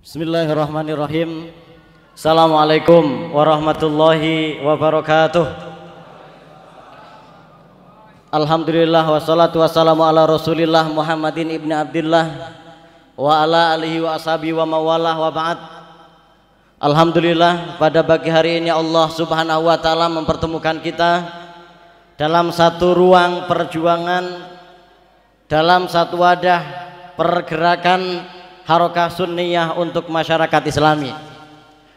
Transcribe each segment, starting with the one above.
Bismillahirrahmanirrahim. Assalamualaikum warahmatullahi wabarakatuh. Alhamdulillah wassalatu wassalamu ala Rasulillah Muhammadin ibni Abdillah. wa ala alihi wa ashabi wa mawalah wa ba'd. Alhamdulillah pada pagi hari ini Allah Subhanahu wa taala mempertemukan kita dalam satu ruang perjuangan dalam satu wadah pergerakan harokah sunniyah untuk masyarakat islami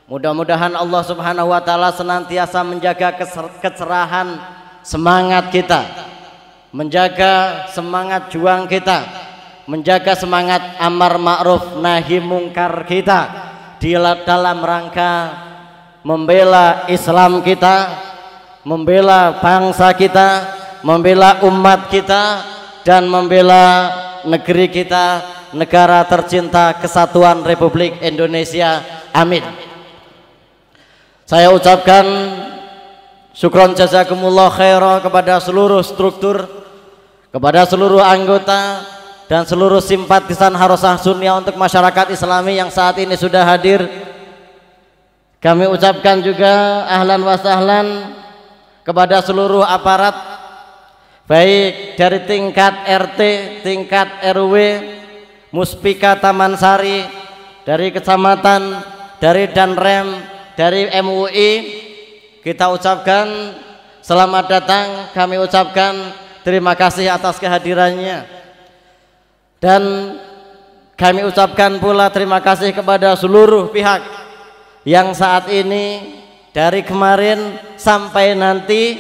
mudah-mudahan Allah subhanahu wa ta'ala senantiasa menjaga kecerahan semangat kita menjaga semangat juang kita menjaga semangat amar ma'ruf nahi mungkar kita di dalam rangka membela Islam kita membela bangsa kita membela umat kita dan membela negeri kita negara tercinta kesatuan Republik Indonesia. Amin. Saya ucapkan syukron jazakumullah khairah kepada seluruh struktur, kepada seluruh anggota dan seluruh simpatisan harusah sunnya untuk masyarakat islami yang saat ini sudah hadir. Kami ucapkan juga ahlan wa sahlan kepada seluruh aparat baik dari tingkat RT, tingkat RW, Muspika Taman Sari dari kecamatan dari Danrem dari MUI kita ucapkan selamat datang kami ucapkan terima kasih atas kehadirannya dan kami ucapkan pula terima kasih kepada seluruh pihak yang saat ini dari kemarin sampai nanti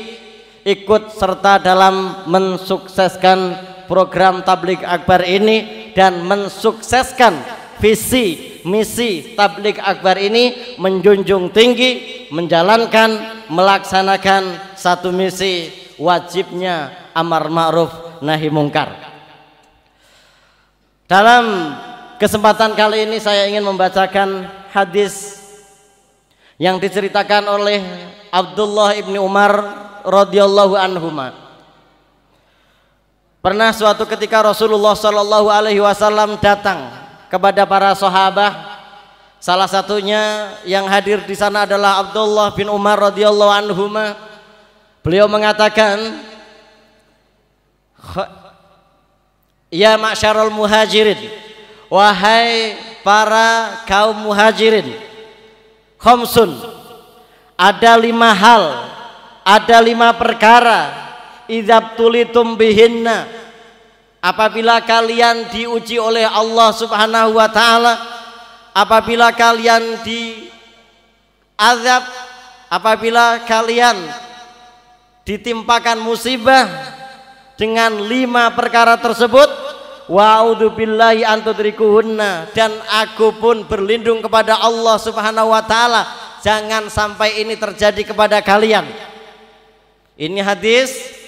ikut serta dalam mensukseskan program tablik akbar ini dan mensukseskan visi misi tablik akbar ini menjunjung tinggi menjalankan melaksanakan satu misi wajibnya amar ma'ruf nahi mungkar dalam kesempatan kali ini saya ingin membacakan hadis yang diceritakan oleh Abdullah ibni Umar radhiyallahu anhumah Pernah suatu ketika Rasulullah Shallallahu Alaihi Wasallam datang kepada para sahabat. Salah satunya yang hadir di sana adalah Abdullah bin Umar radhiyallahu anhu. Beliau mengatakan, Ya masyarul muhajirin Wahai para kaum muhajirin Khomsun Ada lima hal Ada lima perkara idzab tulitum bihinna apabila kalian diuji oleh Allah Subhanahu wa taala apabila kalian di azab apabila kalian ditimpakan musibah dengan lima perkara tersebut wa'udzubillahi antudrikuhunna dan aku pun berlindung kepada Allah subhanahu wa ta'ala jangan sampai ini terjadi kepada kalian ini hadis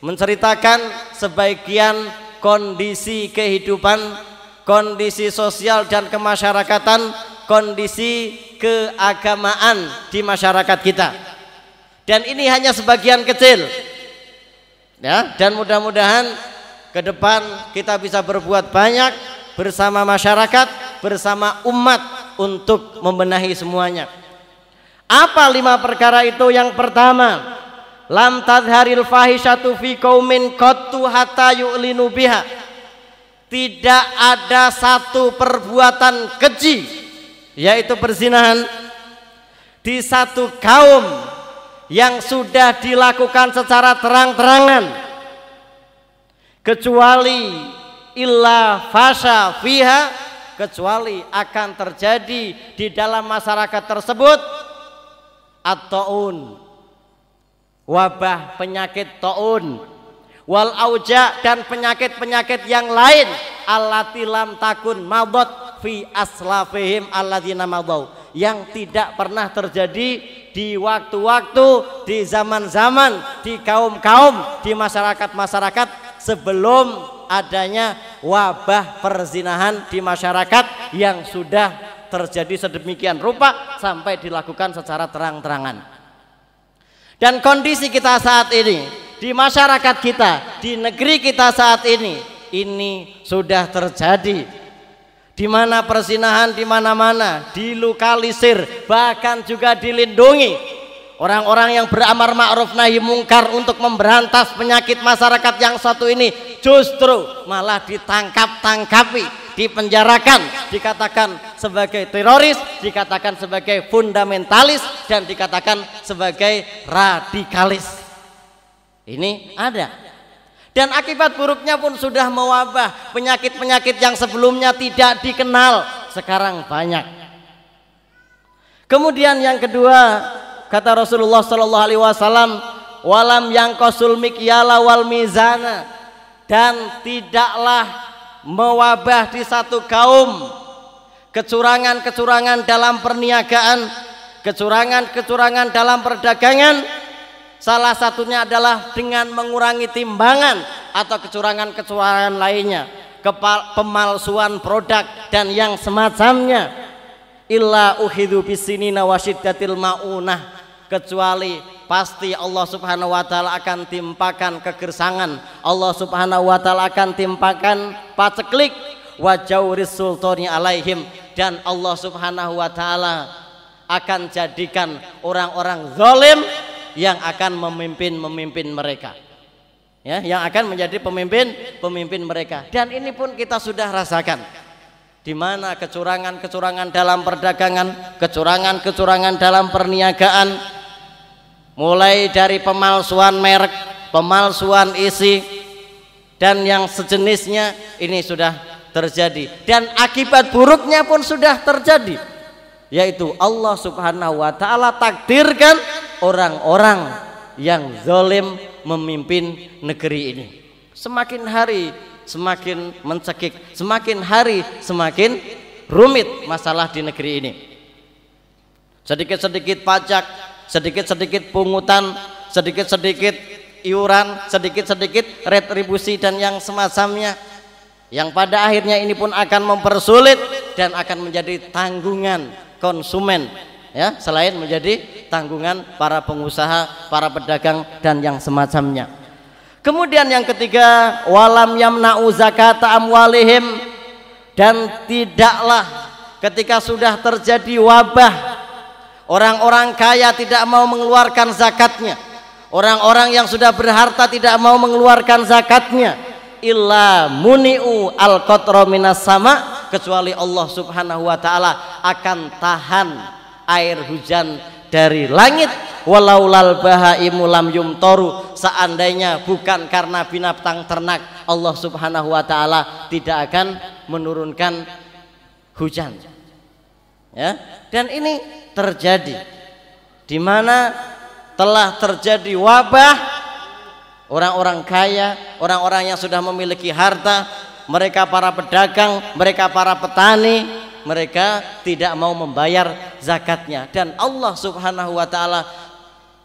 menceritakan sebagian kondisi kehidupan, kondisi sosial dan kemasyarakatan, kondisi keagamaan di masyarakat kita. Dan ini hanya sebagian kecil. Ya, dan mudah-mudahan ke depan kita bisa berbuat banyak bersama masyarakat, bersama umat untuk membenahi semuanya. Apa lima perkara itu? Yang pertama, lam tadharil fahisyatu fi qaumin qattu hatta yu'linu biha tidak ada satu perbuatan keji yaitu perzinahan di satu kaum yang sudah dilakukan secara terang-terangan kecuali illa fasha fiha kecuali akan terjadi di dalam masyarakat tersebut at wabah penyakit taun wal auja dan penyakit-penyakit yang lain allati lam takun madat fi aslafihim alladzina madau yang tidak pernah terjadi di waktu-waktu, di zaman-zaman, di kaum-kaum, di masyarakat-masyarakat sebelum adanya wabah perzinahan di masyarakat yang sudah terjadi sedemikian rupa sampai dilakukan secara terang-terangan. Dan kondisi kita saat ini, di masyarakat kita, di negeri kita saat ini, ini sudah terjadi. Di mana persinahan di mana-mana, dilokalisir, bahkan juga dilindungi. Orang-orang yang beramar ma'ruf nahi mungkar untuk memberantas penyakit masyarakat yang satu ini justru malah ditangkap-tangkapi dipenjarakan, dikatakan sebagai teroris, dikatakan sebagai fundamentalis, dan dikatakan sebagai radikalis. Ini ada. Dan akibat buruknya pun sudah mewabah. Penyakit-penyakit yang sebelumnya tidak dikenal, sekarang banyak. Kemudian yang kedua, kata Rasulullah Shallallahu Alaihi Wasallam, walam yang kosul mikyala wal mizana dan tidaklah mewabah di satu kaum kecurangan-kecurangan dalam perniagaan kecurangan-kecurangan dalam perdagangan salah satunya adalah dengan mengurangi timbangan atau kecurangan-kecurangan lainnya pemalsuan produk dan yang semacamnya illa uhidu bisinina maunah kecuali pasti Allah Subhanahu wa taala akan timpakan kegersangan, Allah Subhanahu wa taala akan timpakan paceklik wa jauris sultani alaihim dan Allah Subhanahu wa taala akan jadikan orang-orang zalim yang akan memimpin-memimpin mereka. Ya, yang akan menjadi pemimpin-pemimpin mereka. Dan ini pun kita sudah rasakan di mana kecurangan-kecurangan dalam perdagangan, kecurangan-kecurangan dalam perniagaan, mulai dari pemalsuan merek pemalsuan isi dan yang sejenisnya ini sudah terjadi dan akibat buruknya pun sudah terjadi yaitu Allah subhanahu wa ta'ala takdirkan orang-orang yang zolim memimpin negeri ini semakin hari semakin mencekik semakin hari semakin rumit masalah di negeri ini sedikit-sedikit pajak sedikit-sedikit pungutan sedikit-sedikit iuran sedikit-sedikit retribusi dan yang semacamnya yang pada akhirnya ini pun akan mempersulit dan akan menjadi tanggungan konsumen ya selain menjadi tanggungan para pengusaha, para pedagang dan yang semacamnya. Kemudian yang ketiga, walam yamna'u zakata amwalihim dan tidaklah ketika sudah terjadi wabah Orang-orang kaya tidak mau mengeluarkan zakatnya. Orang-orang yang sudah berharta tidak mau mengeluarkan zakatnya. Illa muni'u al minas sama kecuali Allah Subhanahu wa taala akan tahan air hujan dari langit walau lal bahaimu lam yumtoru seandainya bukan karena binatang ternak Allah subhanahu wa ta'ala tidak akan menurunkan hujan ya dan ini terjadi di mana telah terjadi wabah orang-orang kaya orang-orang yang sudah memiliki harta mereka para pedagang mereka para petani mereka tidak mau membayar zakatnya dan Allah subhanahu wa ta'ala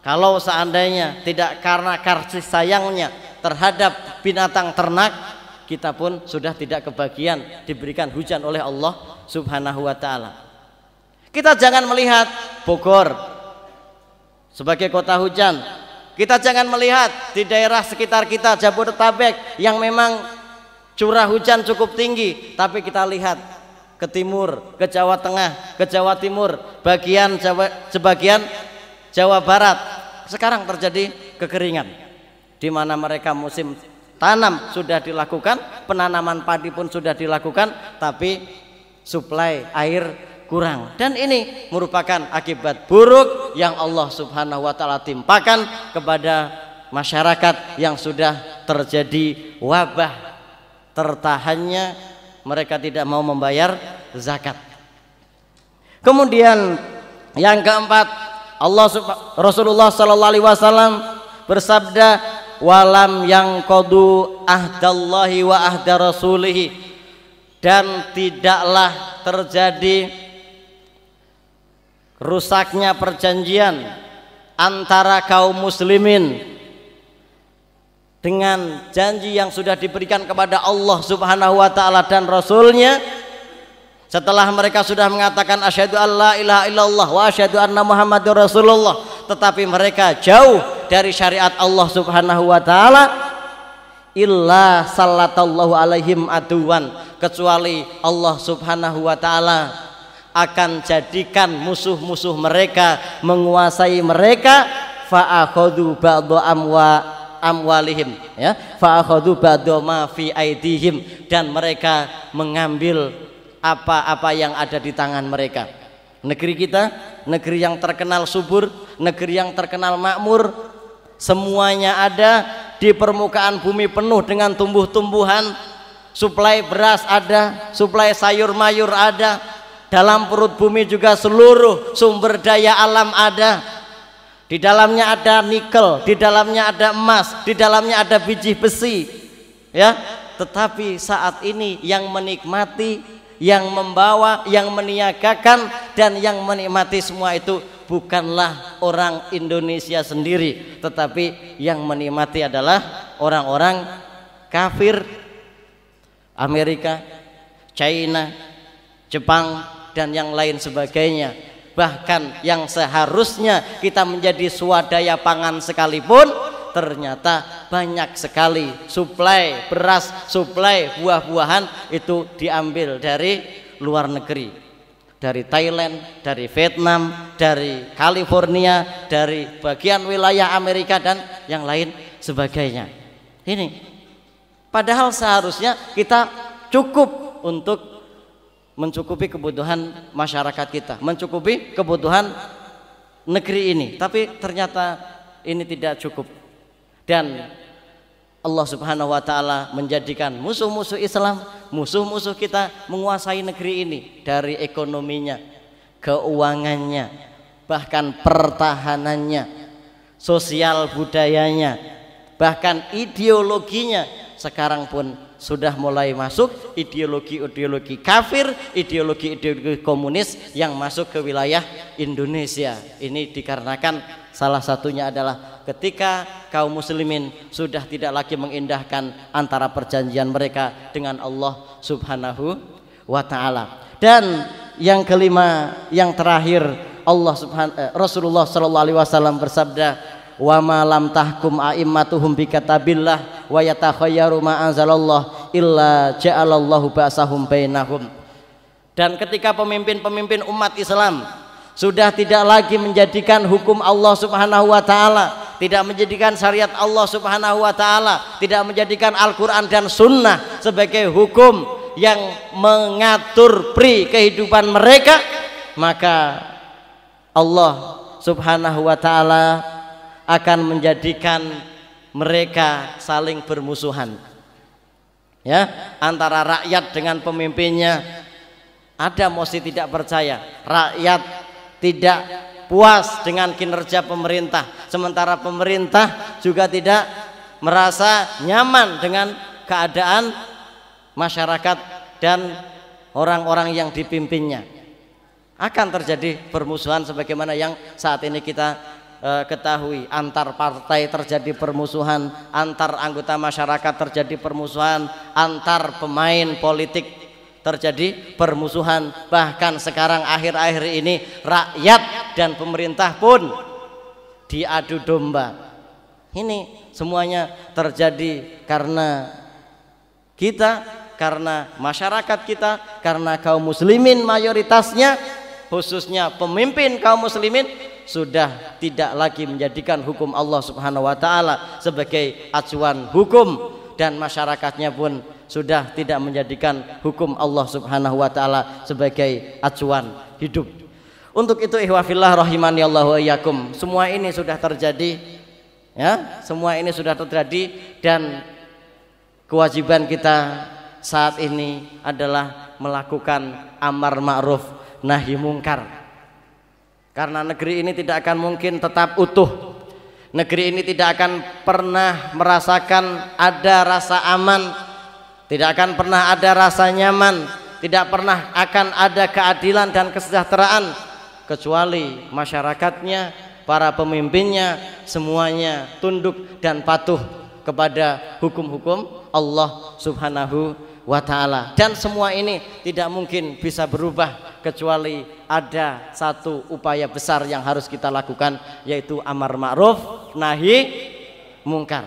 kalau seandainya tidak karena kasih sayangnya terhadap binatang ternak kita pun sudah tidak kebagian diberikan hujan oleh Allah subhanahu wa ta'ala kita jangan melihat Bogor sebagai kota hujan. Kita jangan melihat di daerah sekitar kita Jabodetabek yang memang curah hujan cukup tinggi, tapi kita lihat ke timur, ke Jawa Tengah, ke Jawa Timur, bagian Jawa sebagian Jawa Barat. Sekarang terjadi kekeringan di mana mereka musim tanam sudah dilakukan, penanaman padi pun sudah dilakukan, tapi suplai air kurang dan ini merupakan akibat buruk yang Allah Subhanahu wa taala timpakan kepada masyarakat yang sudah terjadi wabah tertahannya mereka tidak mau membayar zakat. Kemudian yang keempat Allah Rasulullah sallallahu alaihi wasallam bersabda walam yang kodu ahdallahi wa ahda rasulihi dan tidaklah terjadi rusaknya perjanjian antara kaum muslimin dengan janji yang sudah diberikan kepada Allah Subhanahu wa taala dan rasulnya setelah mereka sudah mengatakan asyhadu alla ilaha illallah wa asyhadu anna muhammadur rasulullah tetapi mereka jauh dari syariat Allah Subhanahu wa taala illa sallallahu alaihim aduan kecuali Allah subhanahu wa ta'ala akan jadikan musuh-musuh mereka menguasai mereka fa'akhadhu ba'dha amwa amwalihim ya fa'akhadhu ba'dha ma fi aidihim dan mereka mengambil apa-apa yang ada di tangan mereka negeri kita negeri yang terkenal subur negeri yang terkenal makmur semuanya ada di permukaan bumi penuh dengan tumbuh-tumbuhan suplai beras ada suplai sayur mayur ada dalam perut bumi juga seluruh sumber daya alam ada di dalamnya ada nikel di dalamnya ada emas di dalamnya ada biji besi ya tetapi saat ini yang menikmati yang membawa yang meniagakan dan yang menikmati semua itu bukanlah orang Indonesia sendiri tetapi yang menikmati adalah orang-orang kafir Amerika China Jepang dan yang lain sebagainya bahkan yang seharusnya kita menjadi swadaya pangan sekalipun ternyata banyak sekali suplai beras suplai buah-buahan itu diambil dari luar negeri dari Thailand, dari Vietnam, dari California, dari bagian wilayah Amerika dan yang lain sebagainya. Ini padahal seharusnya kita cukup untuk mencukupi kebutuhan masyarakat kita, mencukupi kebutuhan negeri ini. Tapi ternyata ini tidak cukup. Dan Allah Subhanahu wa taala menjadikan musuh-musuh Islam, musuh-musuh kita menguasai negeri ini dari ekonominya, keuangannya, bahkan pertahanannya, sosial budayanya, bahkan ideologinya sekarang pun sudah mulai masuk ideologi-ideologi kafir, ideologi-ideologi komunis yang masuk ke wilayah Indonesia. Ini dikarenakan salah satunya adalah ketika kaum muslimin sudah tidak lagi mengindahkan antara perjanjian mereka dengan Allah Subhanahu wa taala. Dan yang kelima, yang terakhir Allah Subhan eh, Rasulullah sallallahu alaihi wasallam bersabda wa ma lam tahkum a'immatuhum bi katabillah wa yatakhayyaru ma anzalallah illa ja'alallahu ba'sahum bainahum dan ketika pemimpin-pemimpin umat Islam sudah tidak lagi menjadikan hukum Allah Subhanahu wa taala, tidak menjadikan syariat Allah Subhanahu wa taala, tidak menjadikan Al-Qur'an dan sunnah sebagai hukum yang mengatur pri kehidupan mereka, maka Allah Subhanahu wa taala akan menjadikan mereka saling bermusuhan ya antara rakyat dengan pemimpinnya ada mosi tidak percaya rakyat tidak puas dengan kinerja pemerintah sementara pemerintah juga tidak merasa nyaman dengan keadaan masyarakat dan orang-orang yang dipimpinnya akan terjadi permusuhan sebagaimana yang saat ini kita Eh, ketahui antar partai terjadi permusuhan, antar anggota masyarakat terjadi permusuhan, antar pemain politik terjadi permusuhan. Bahkan sekarang akhir-akhir ini rakyat dan pemerintah pun diadu domba. Ini semuanya terjadi karena kita, karena masyarakat kita, karena kaum muslimin mayoritasnya khususnya pemimpin kaum muslimin sudah tidak lagi menjadikan hukum Allah Subhanahu wa taala sebagai acuan hukum dan masyarakatnya pun sudah tidak menjadikan hukum Allah Subhanahu wa taala sebagai acuan hidup. Untuk itu ihwafillah rahimani Allah wa Semua ini sudah terjadi ya, semua ini sudah terjadi dan kewajiban kita saat ini adalah melakukan amar ma'ruf nahi mungkar karena negeri ini tidak akan mungkin tetap utuh negeri ini tidak akan pernah merasakan ada rasa aman tidak akan pernah ada rasa nyaman tidak pernah akan ada keadilan dan kesejahteraan kecuali masyarakatnya para pemimpinnya semuanya tunduk dan patuh kepada hukum-hukum Allah subhanahu wa ta'ala dan semua ini tidak mungkin bisa berubah kecuali ada satu upaya besar yang harus kita lakukan yaitu amar ma'ruf nahi mungkar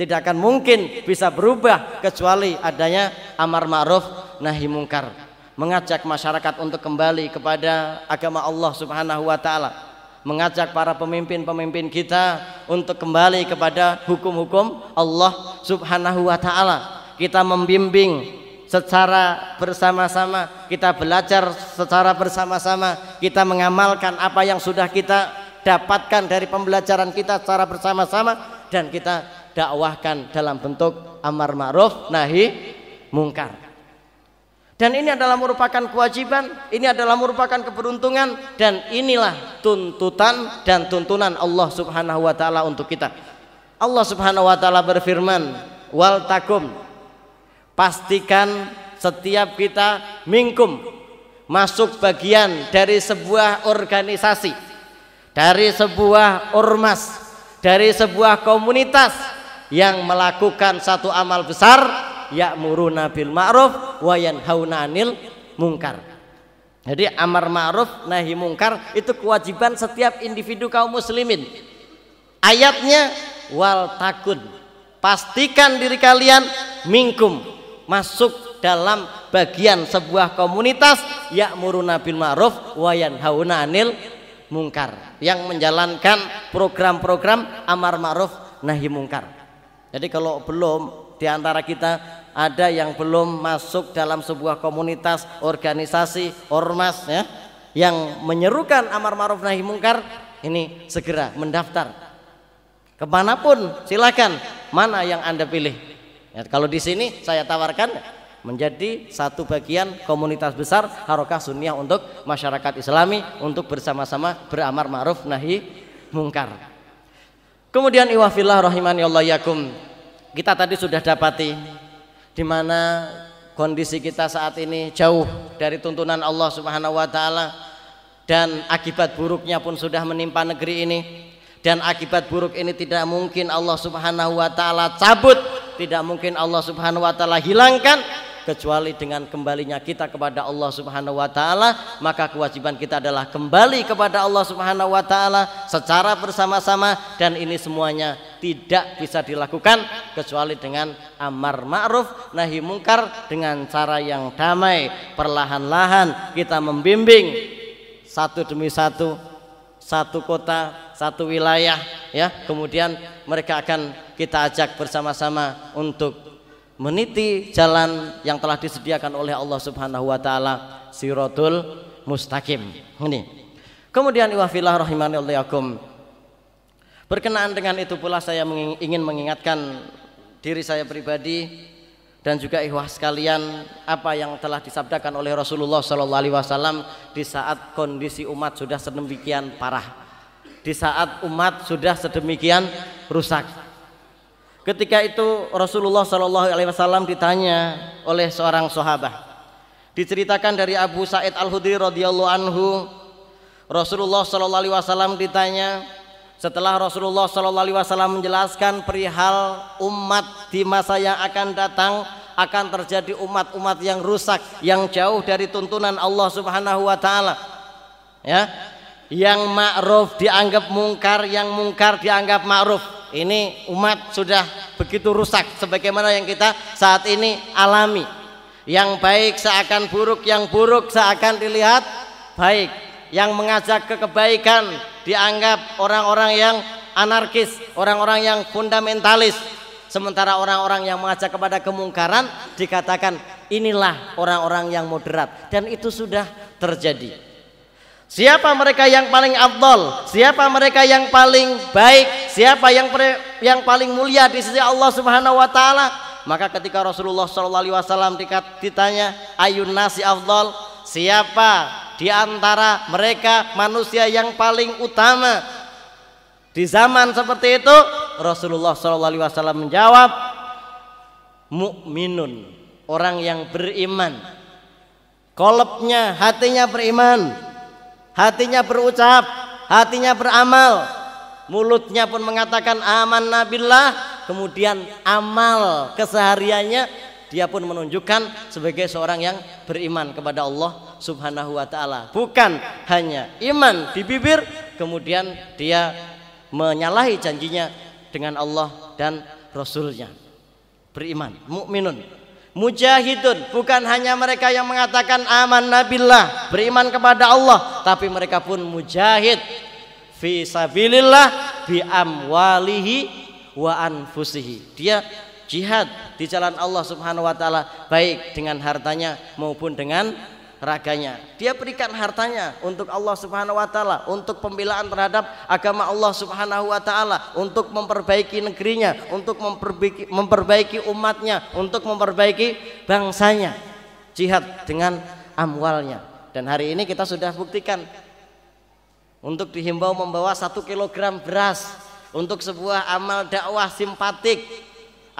tidak akan mungkin bisa berubah kecuali adanya amar ma'ruf nahi mungkar mengajak masyarakat untuk kembali kepada agama Allah Subhanahu wa taala mengajak para pemimpin-pemimpin kita untuk kembali kepada hukum-hukum Allah Subhanahu wa taala kita membimbing secara bersama-sama, kita belajar secara bersama-sama, kita mengamalkan apa yang sudah kita dapatkan dari pembelajaran kita secara bersama-sama dan kita dakwahkan dalam bentuk amar ma'ruf nahi mungkar. Dan ini adalah merupakan kewajiban, ini adalah merupakan keberuntungan dan inilah tuntutan dan tuntunan Allah Subhanahu wa taala untuk kita. Allah Subhanahu wa taala berfirman, "Wal takum pastikan setiap kita mingkum masuk bagian dari sebuah organisasi, dari sebuah ormas, dari sebuah komunitas yang melakukan satu amal besar ya'muruna bil ma'ruf wa yanhauna 'anil mungkar Jadi amar ma'ruf nahi mungkar itu kewajiban setiap individu kaum muslimin. Ayatnya wal takun. Pastikan diri kalian mingkum masuk dalam bagian sebuah komunitas ya'muruna bil ma'ruf wa yanhauna 'anil mungkar yang menjalankan program-program amar ma'ruf nahi mungkar. Jadi kalau belum di antara kita ada yang belum masuk dalam sebuah komunitas, organisasi, ormas ya yang menyerukan amar ma'ruf nahi mungkar ini segera mendaftar kemanapun silakan mana yang anda pilih Ya, kalau di sini saya tawarkan menjadi satu bagian komunitas besar harokah sunnah untuk masyarakat islami untuk bersama-sama beramar ma'ruf nahi mungkar. Kemudian iwafillah rahimani Allah yakum. Kita tadi sudah dapati di mana kondisi kita saat ini jauh dari tuntunan Allah Subhanahu wa taala dan akibat buruknya pun sudah menimpa negeri ini dan akibat buruk ini tidak mungkin Allah Subhanahu wa taala cabut tidak mungkin Allah Subhanahu wa taala hilangkan kecuali dengan kembalinya kita kepada Allah Subhanahu wa taala maka kewajiban kita adalah kembali kepada Allah Subhanahu wa taala secara bersama-sama dan ini semuanya tidak bisa dilakukan kecuali dengan amar ma'ruf nahi mungkar dengan cara yang damai perlahan-lahan kita membimbing satu demi satu satu kota, satu wilayah ya. Kemudian mereka akan kita ajak bersama-sama untuk meniti jalan yang telah disediakan oleh Allah Subhanahu wa taala, sirotul Mustaqim. Ini. Kemudian iwafillah rahimani Berkenaan dengan itu pula saya ingin mengingatkan diri saya pribadi dan juga ikhwah sekalian apa yang telah disabdakan oleh Rasulullah Shallallahu Alaihi Wasallam di saat kondisi umat sudah sedemikian parah, di saat umat sudah sedemikian rusak. Ketika itu Rasulullah Shallallahu Alaihi Wasallam ditanya oleh seorang sahabat, diceritakan dari Abu Said Al Hudri radhiyallahu anhu, Rasulullah Shallallahu Alaihi Wasallam ditanya, setelah Rasulullah Shallallahu Alaihi Wasallam menjelaskan perihal umat di masa yang akan datang akan terjadi umat-umat yang rusak yang jauh dari tuntunan Allah Subhanahu Wa Taala ya yang ma'ruf dianggap mungkar yang mungkar dianggap ma'ruf ini umat sudah begitu rusak sebagaimana yang kita saat ini alami yang baik seakan buruk yang buruk seakan dilihat baik yang mengajak ke kebaikan dianggap orang-orang yang anarkis, orang-orang yang fundamentalis. Sementara orang-orang yang mengajak kepada kemungkaran dikatakan inilah orang-orang yang moderat dan itu sudah terjadi. Siapa mereka yang paling abdol? Siapa mereka yang paling baik? Siapa yang yang paling mulia di sisi Allah Subhanahu wa taala? Maka ketika Rasulullah SAW ditanya ayun nasi afdol, siapa di antara mereka manusia yang paling utama di zaman seperti itu Rasulullah SAW menjawab mukminun orang yang beriman kolbnya hatinya beriman hatinya berucap hatinya beramal mulutnya pun mengatakan aman nabilah kemudian amal kesehariannya dia pun menunjukkan sebagai seorang yang beriman kepada Allah Subhanahu wa taala. Bukan hanya iman di bibir kemudian dia menyalahi janjinya dengan Allah dan Rasulnya. Beriman, mukminun, mujahidun bukan hanya mereka yang mengatakan aman nabilah beriman kepada Allah tapi mereka pun mujahid fi sabilillah bi amwalihi wa anfusihi dia jihad di jalan Allah Subhanahu wa taala baik dengan hartanya maupun dengan raganya. Dia berikan hartanya untuk Allah Subhanahu wa taala, untuk pembelaan terhadap agama Allah Subhanahu wa taala, untuk memperbaiki negerinya, untuk memperbaiki memperbaiki umatnya, untuk memperbaiki bangsanya. Jihad dengan amwalnya. Dan hari ini kita sudah buktikan untuk dihimbau membawa satu kilogram beras untuk sebuah amal dakwah simpatik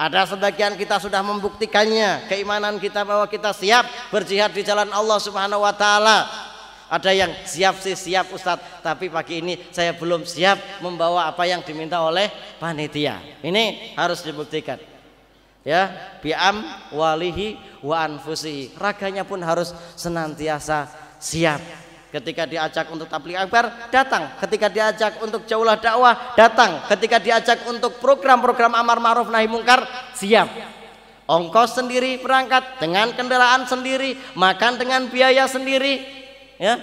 ada sebagian kita sudah membuktikannya, keimanan kita bahwa kita siap berjihad di jalan Allah Subhanahu wa taala. Ada yang siap sih siap Ustadz, tapi pagi ini saya belum siap membawa apa yang diminta oleh panitia. Ini harus dibuktikan. Ya, biam walihi wa anfusi. Raganya pun harus senantiasa siap. Ketika diajak untuk tablik akbar, datang. Ketika diajak untuk jauhlah dakwah, datang. Ketika diajak untuk program-program amar ma'ruf nahi mungkar, siap. Ongkos sendiri berangkat dengan kendaraan sendiri, makan dengan biaya sendiri, ya.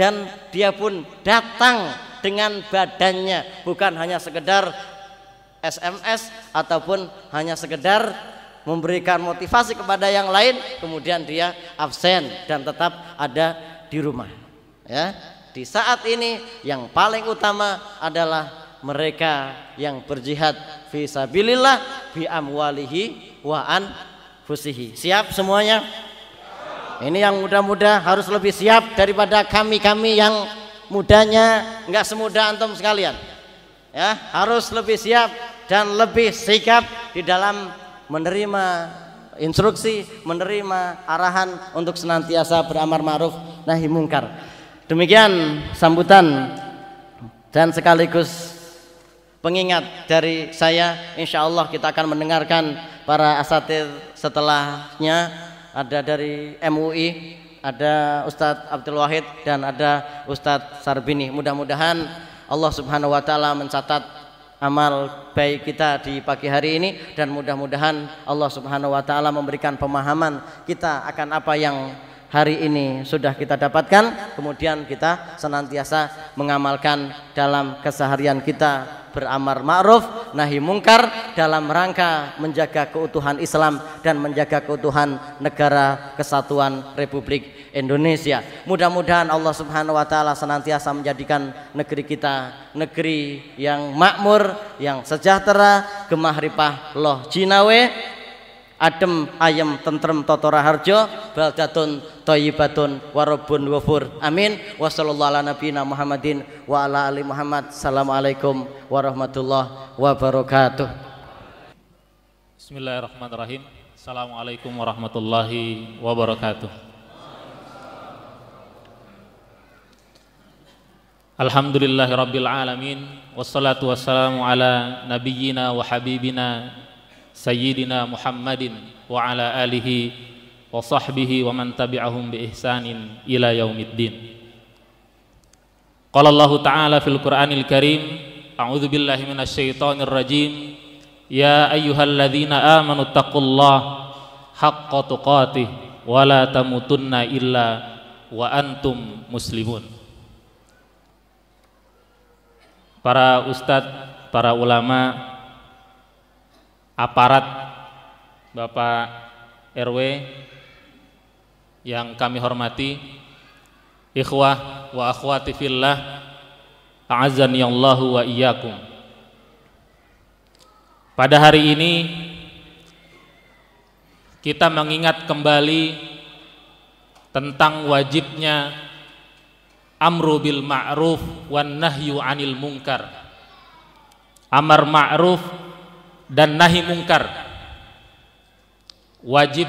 Dan dia pun datang dengan badannya, bukan hanya sekedar SMS ataupun hanya sekedar memberikan motivasi kepada yang lain, kemudian dia absen dan tetap ada di rumah ya di saat ini yang paling utama adalah mereka yang berjihad fisabilillah bi amwalihi wa an fusihi. Siap semuanya? Ini yang muda-muda harus lebih siap daripada kami-kami yang mudanya nggak semudah antum sekalian. Ya, harus lebih siap dan lebih sikap di dalam menerima instruksi, menerima arahan untuk senantiasa beramar ma'ruf nahi mungkar. Demikian sambutan dan sekaligus pengingat dari saya insya Allah kita akan mendengarkan para asatid setelahnya ada dari MUI ada Ustadz Abdul Wahid dan ada Ustadz Sarbini mudah-mudahan Allah subhanahu wa ta'ala mencatat amal baik kita di pagi hari ini dan mudah-mudahan Allah subhanahu wa ta'ala memberikan pemahaman kita akan apa yang hari ini sudah kita dapatkan kemudian kita senantiasa mengamalkan dalam keseharian kita beramar ma'ruf nahi mungkar dalam rangka menjaga keutuhan Islam dan menjaga keutuhan negara kesatuan Republik Indonesia. Mudah-mudahan Allah Subhanahu wa taala senantiasa menjadikan negeri kita negeri yang makmur, yang sejahtera, gemah ripah loh jinawe adem ayem tentrem totora harjo baldatun thayyibatun wa rabbun wafur amin wa sallallahu ala nabiyina muhammadin wa ala ali muhammad assalamualaikum warahmatullahi wabarakatuh bismillahirrahmanirrahim assalamualaikum warahmatullahi wabarakatuh Alhamdulillahi Rabbil Alamin Wassalatu wassalamu ala nabiyyina wa habibina Sayyidina Muhammadin Wa ala alihi wa sahbihi wa man tabi'ahum bi ihsanin ila yaumiddin. Qala Allah Ta'ala fil Qur'anil Karim, a'udzu billahi minasy syaithanir rajim. Ya ayyuhalladzina amanu taqullaha haqqa tuqatih wa la tamutunna illa wa antum muslimun. Para ustaz, para ulama, aparat Bapak RW, yang kami hormati ikhwah wa akhwati fillah yang Allahu wa iyyakum pada hari ini kita mengingat kembali tentang wajibnya amru bil ma'ruf wan nahyu anil munkar amar ma'ruf dan nahi munkar wajib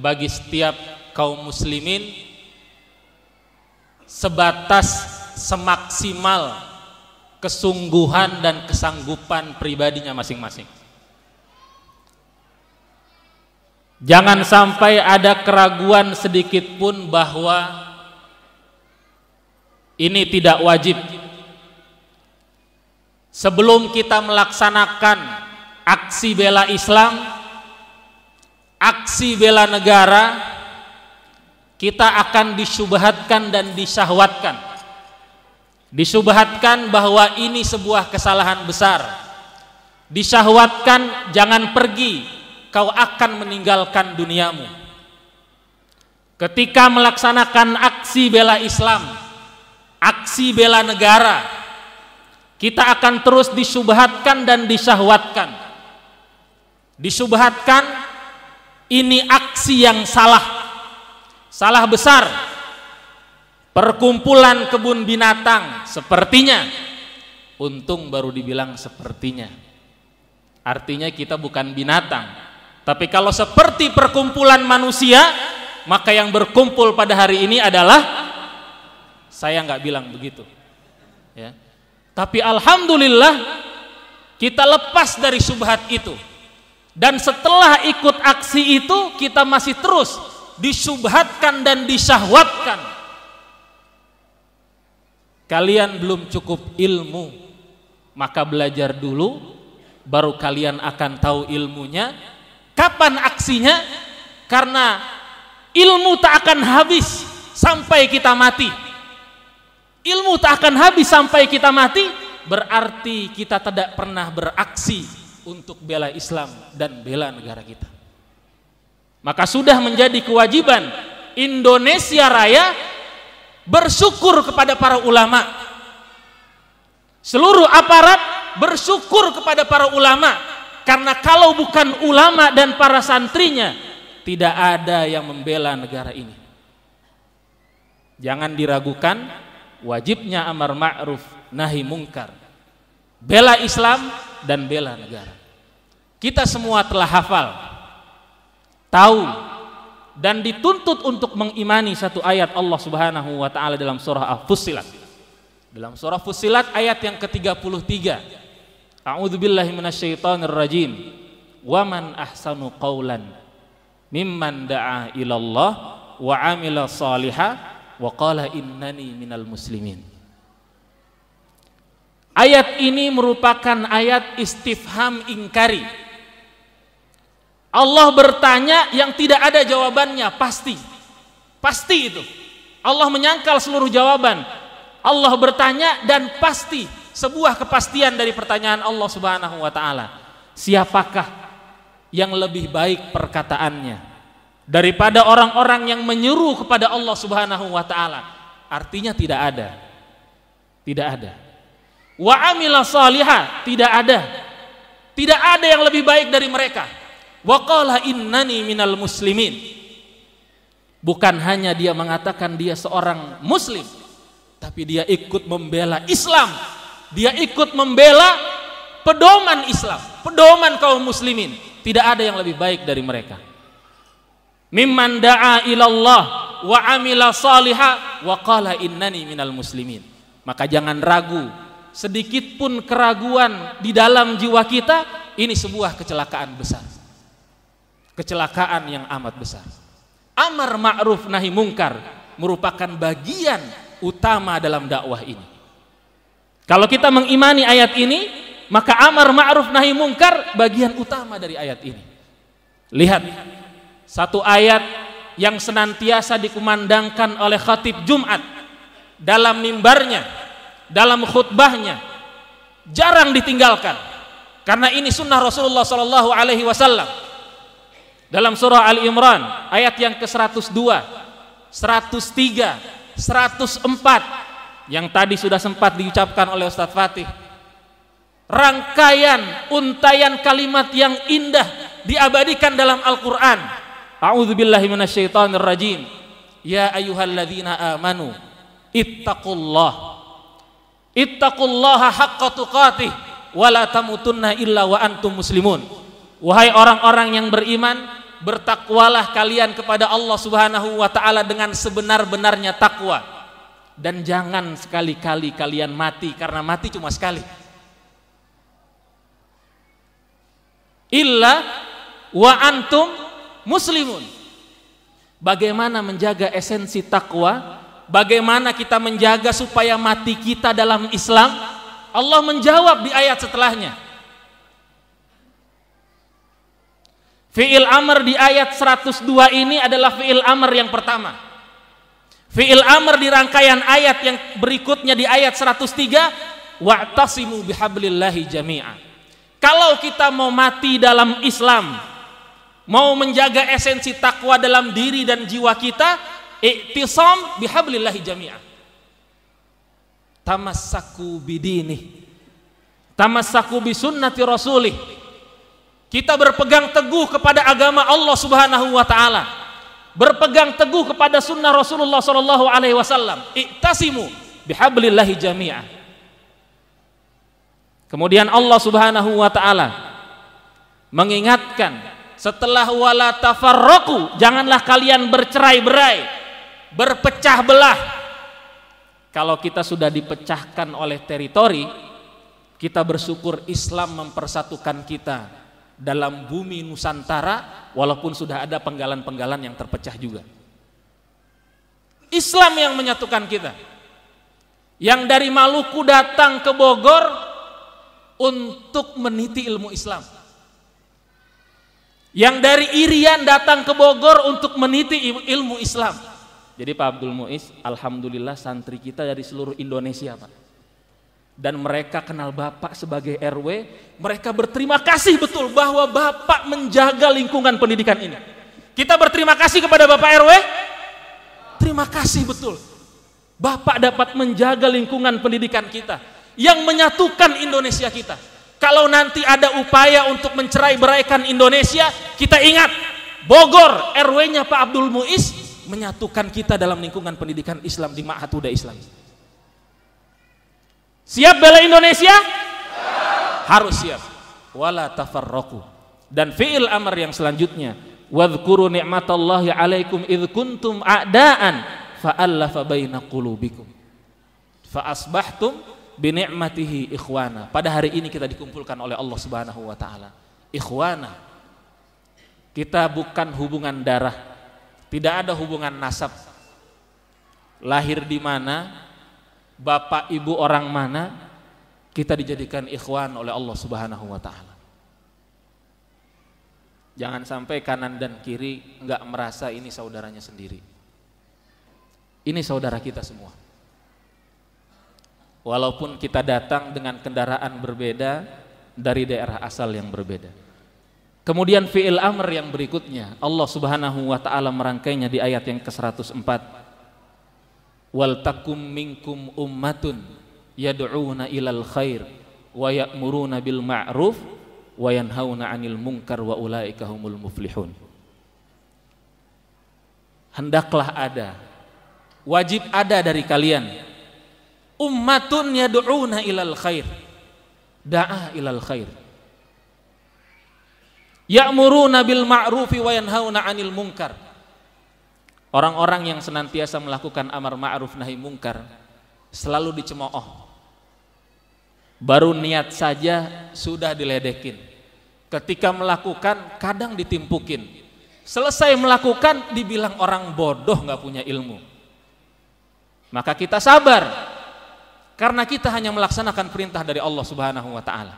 bagi setiap kaum muslimin sebatas semaksimal kesungguhan dan kesanggupan pribadinya masing-masing. Jangan sampai ada keraguan sedikit pun bahwa ini tidak wajib. Sebelum kita melaksanakan aksi bela Islam, aksi bela negara, kita akan disubhatkan dan disahwatkan. Disubhatkan bahwa ini sebuah kesalahan besar. Disahwatkan jangan pergi, kau akan meninggalkan duniamu. Ketika melaksanakan aksi bela Islam, aksi bela negara, kita akan terus disubhatkan dan disahwatkan. Disubhatkan ini aksi yang salah salah besar perkumpulan kebun binatang sepertinya untung baru dibilang sepertinya artinya kita bukan binatang tapi kalau seperti perkumpulan manusia maka yang berkumpul pada hari ini adalah saya nggak bilang begitu ya tapi alhamdulillah kita lepas dari subhat itu dan setelah ikut aksi itu kita masih terus disubhatkan dan disahwatkan kalian belum cukup ilmu maka belajar dulu baru kalian akan tahu ilmunya kapan aksinya karena ilmu tak akan habis sampai kita mati ilmu tak akan habis sampai kita mati berarti kita tidak pernah beraksi untuk bela Islam dan bela negara kita maka sudah menjadi kewajiban Indonesia Raya bersyukur kepada para ulama. Seluruh aparat bersyukur kepada para ulama karena kalau bukan ulama dan para santrinya tidak ada yang membela negara ini. Jangan diragukan wajibnya amar ma'ruf nahi mungkar. Bela Islam dan bela negara. Kita semua telah hafal tahu dan dituntut untuk mengimani satu ayat Allah Subhanahu wa taala dalam surah Fussilat. Dalam surah Fussilat ayat yang ke-33. A'udzubillahi minasyaitonir rajim. Wa man ahsanu qawlan mimman da'a ila Allah wa 'amila shaliha wa qala innani minal muslimin. Ayat ini merupakan ayat istifham ingkari Allah bertanya yang tidak ada jawabannya, pasti. Pasti itu. Allah menyangkal seluruh jawaban. Allah bertanya dan pasti sebuah kepastian dari pertanyaan Allah Subhanahu wa taala. Siapakah yang lebih baik perkataannya daripada orang-orang yang menyuruh kepada Allah Subhanahu wa taala? Artinya tidak ada. Tidak ada. Wa amila tidak ada. Tidak ada yang lebih baik dari mereka Waqala innani minal muslimin. Bukan hanya dia mengatakan dia seorang muslim, tapi dia ikut membela Islam. Dia ikut membela pedoman Islam, pedoman kaum muslimin. Tidak ada yang lebih baik dari mereka. Mimman da'a ilallah wa amila saliha wa qala innani minal muslimin. Maka jangan ragu sedikit pun keraguan di dalam jiwa kita ini sebuah kecelakaan besar kecelakaan yang amat besar. Amar ma'ruf nahi mungkar merupakan bagian utama dalam dakwah ini. Kalau kita mengimani ayat ini, maka amar ma'ruf nahi mungkar bagian utama dari ayat ini. Lihat satu ayat yang senantiasa dikumandangkan oleh khatib Jumat dalam mimbarnya, dalam khutbahnya jarang ditinggalkan karena ini sunnah Rasulullah Shallallahu Alaihi Wasallam dalam surah Ali Imran ayat yang ke-102, 103, 104 yang tadi sudah sempat diucapkan oleh Ustadz Fatih. Rangkaian untayan kalimat yang indah diabadikan dalam Al-Qur'an. A'udzubillahi minasyaitonir rajim. Ya ayyuhalladzina amanu ittaqullah. Ittaqullaha haqqa tuqatih wa la tamutunna illa wa antum muslimun. Wahai orang-orang yang beriman, bertakwalah kalian kepada Allah Subhanahu wa taala dengan sebenar-benarnya takwa dan jangan sekali-kali kalian mati karena mati cuma sekali illa wa antum muslimun bagaimana menjaga esensi takwa bagaimana kita menjaga supaya mati kita dalam Islam Allah menjawab di ayat setelahnya Fi'il amr di ayat 102 ini adalah fi'il amr yang pertama. Fi'il amr di rangkaian ayat yang berikutnya di ayat 103 wa'tasimu bihablillahi jami'a. Kalau kita mau mati dalam Islam, mau menjaga esensi takwa dalam diri dan jiwa kita, iktisam bihablillahi jami'a. Tamassaku bidini. Tamassaku bisunnati rasulih kita berpegang teguh kepada agama Allah Subhanahu wa taala. Berpegang teguh kepada sunnah Rasulullah sallallahu alaihi wasallam. Iktasimu bihablillahi jami'ah. Kemudian Allah Subhanahu wa taala mengingatkan setelah wala tafarraqu janganlah kalian bercerai-berai, berpecah belah. Kalau kita sudah dipecahkan oleh teritori, kita bersyukur Islam mempersatukan kita dalam bumi Nusantara walaupun sudah ada penggalan-penggalan yang terpecah juga. Islam yang menyatukan kita. Yang dari Maluku datang ke Bogor untuk meniti ilmu Islam. Yang dari Irian datang ke Bogor untuk meniti ilmu Islam. Jadi Pak Abdul Muiz, alhamdulillah santri kita dari seluruh Indonesia, Pak dan mereka kenal Bapak sebagai RW, mereka berterima kasih betul bahwa Bapak menjaga lingkungan pendidikan ini. Kita berterima kasih kepada Bapak RW. Terima kasih betul. Bapak dapat menjaga lingkungan pendidikan kita yang menyatukan Indonesia kita. Kalau nanti ada upaya untuk mencerai beraikan Indonesia, kita ingat Bogor RW-nya Pak Abdul Muiz menyatukan kita dalam lingkungan pendidikan Islam di Ma'hatuda Islam. Siap bela Indonesia? Ya. Harus siap. Wala tafarraku. Dan fi'il amr yang selanjutnya, wadhkuru ni'matallahi 'alaikum idh kuntum a'daan fa'allafa baina qulubikum. Fa'asbahtum bi ni'matihi ikhwana. Pada hari ini kita dikumpulkan oleh Allah Subhanahu wa taala. Ikhwana. Kita bukan hubungan darah. Tidak ada hubungan nasab. Lahir di mana, bapak ibu orang mana kita dijadikan ikhwan oleh Allah Subhanahu wa taala. Jangan sampai kanan dan kiri enggak merasa ini saudaranya sendiri. Ini saudara kita semua. Walaupun kita datang dengan kendaraan berbeda dari daerah asal yang berbeda. Kemudian fi'il amr yang berikutnya Allah Subhanahu wa taala merangkainya di ayat yang ke-104 wal takum minkum ummatun yad'una ilal khair wa ya'muruna bil ma'ruf wa yanhauna 'anil munkar wa ulaika humul muflihun hendaklah ada wajib ada dari kalian ummatun yad'una ilal khair da'a ilal khair ya'muruna bil ma'rufi wa yanhauna 'anil munkar Orang-orang yang senantiasa melakukan amar ma'ruf nahi mungkar selalu dicemooh. Baru niat saja sudah diledekin. Ketika melakukan kadang ditimpukin. Selesai melakukan dibilang orang bodoh nggak punya ilmu. Maka kita sabar karena kita hanya melaksanakan perintah dari Allah Subhanahu wa taala.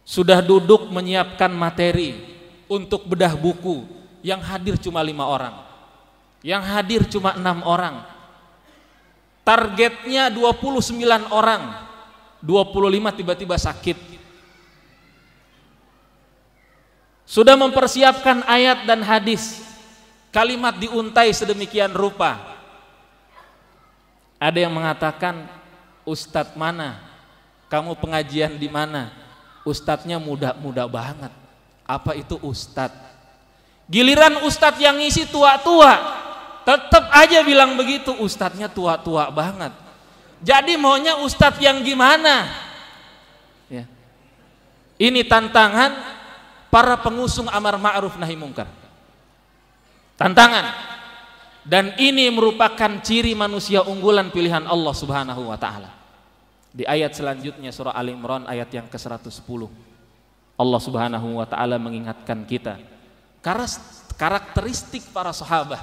Sudah duduk menyiapkan materi untuk bedah buku, yang hadir cuma lima orang yang hadir cuma enam orang targetnya 29 orang 25 tiba-tiba sakit sudah mempersiapkan ayat dan hadis kalimat diuntai sedemikian rupa ada yang mengatakan ustadz mana kamu pengajian di mana ustadznya muda-muda banget apa itu ustadz Giliran ustadz yang ngisi tua-tua, tetap aja bilang begitu, ustadznya tua-tua banget. Jadi maunya ustadz yang gimana? Ya. Ini tantangan para pengusung amar ma'ruf nahi mungkar. Tantangan. Dan ini merupakan ciri manusia unggulan pilihan Allah Subhanahu wa taala. Di ayat selanjutnya surah Al Imran ayat yang ke-110. Allah Subhanahu wa taala mengingatkan kita karakteristik para sahabat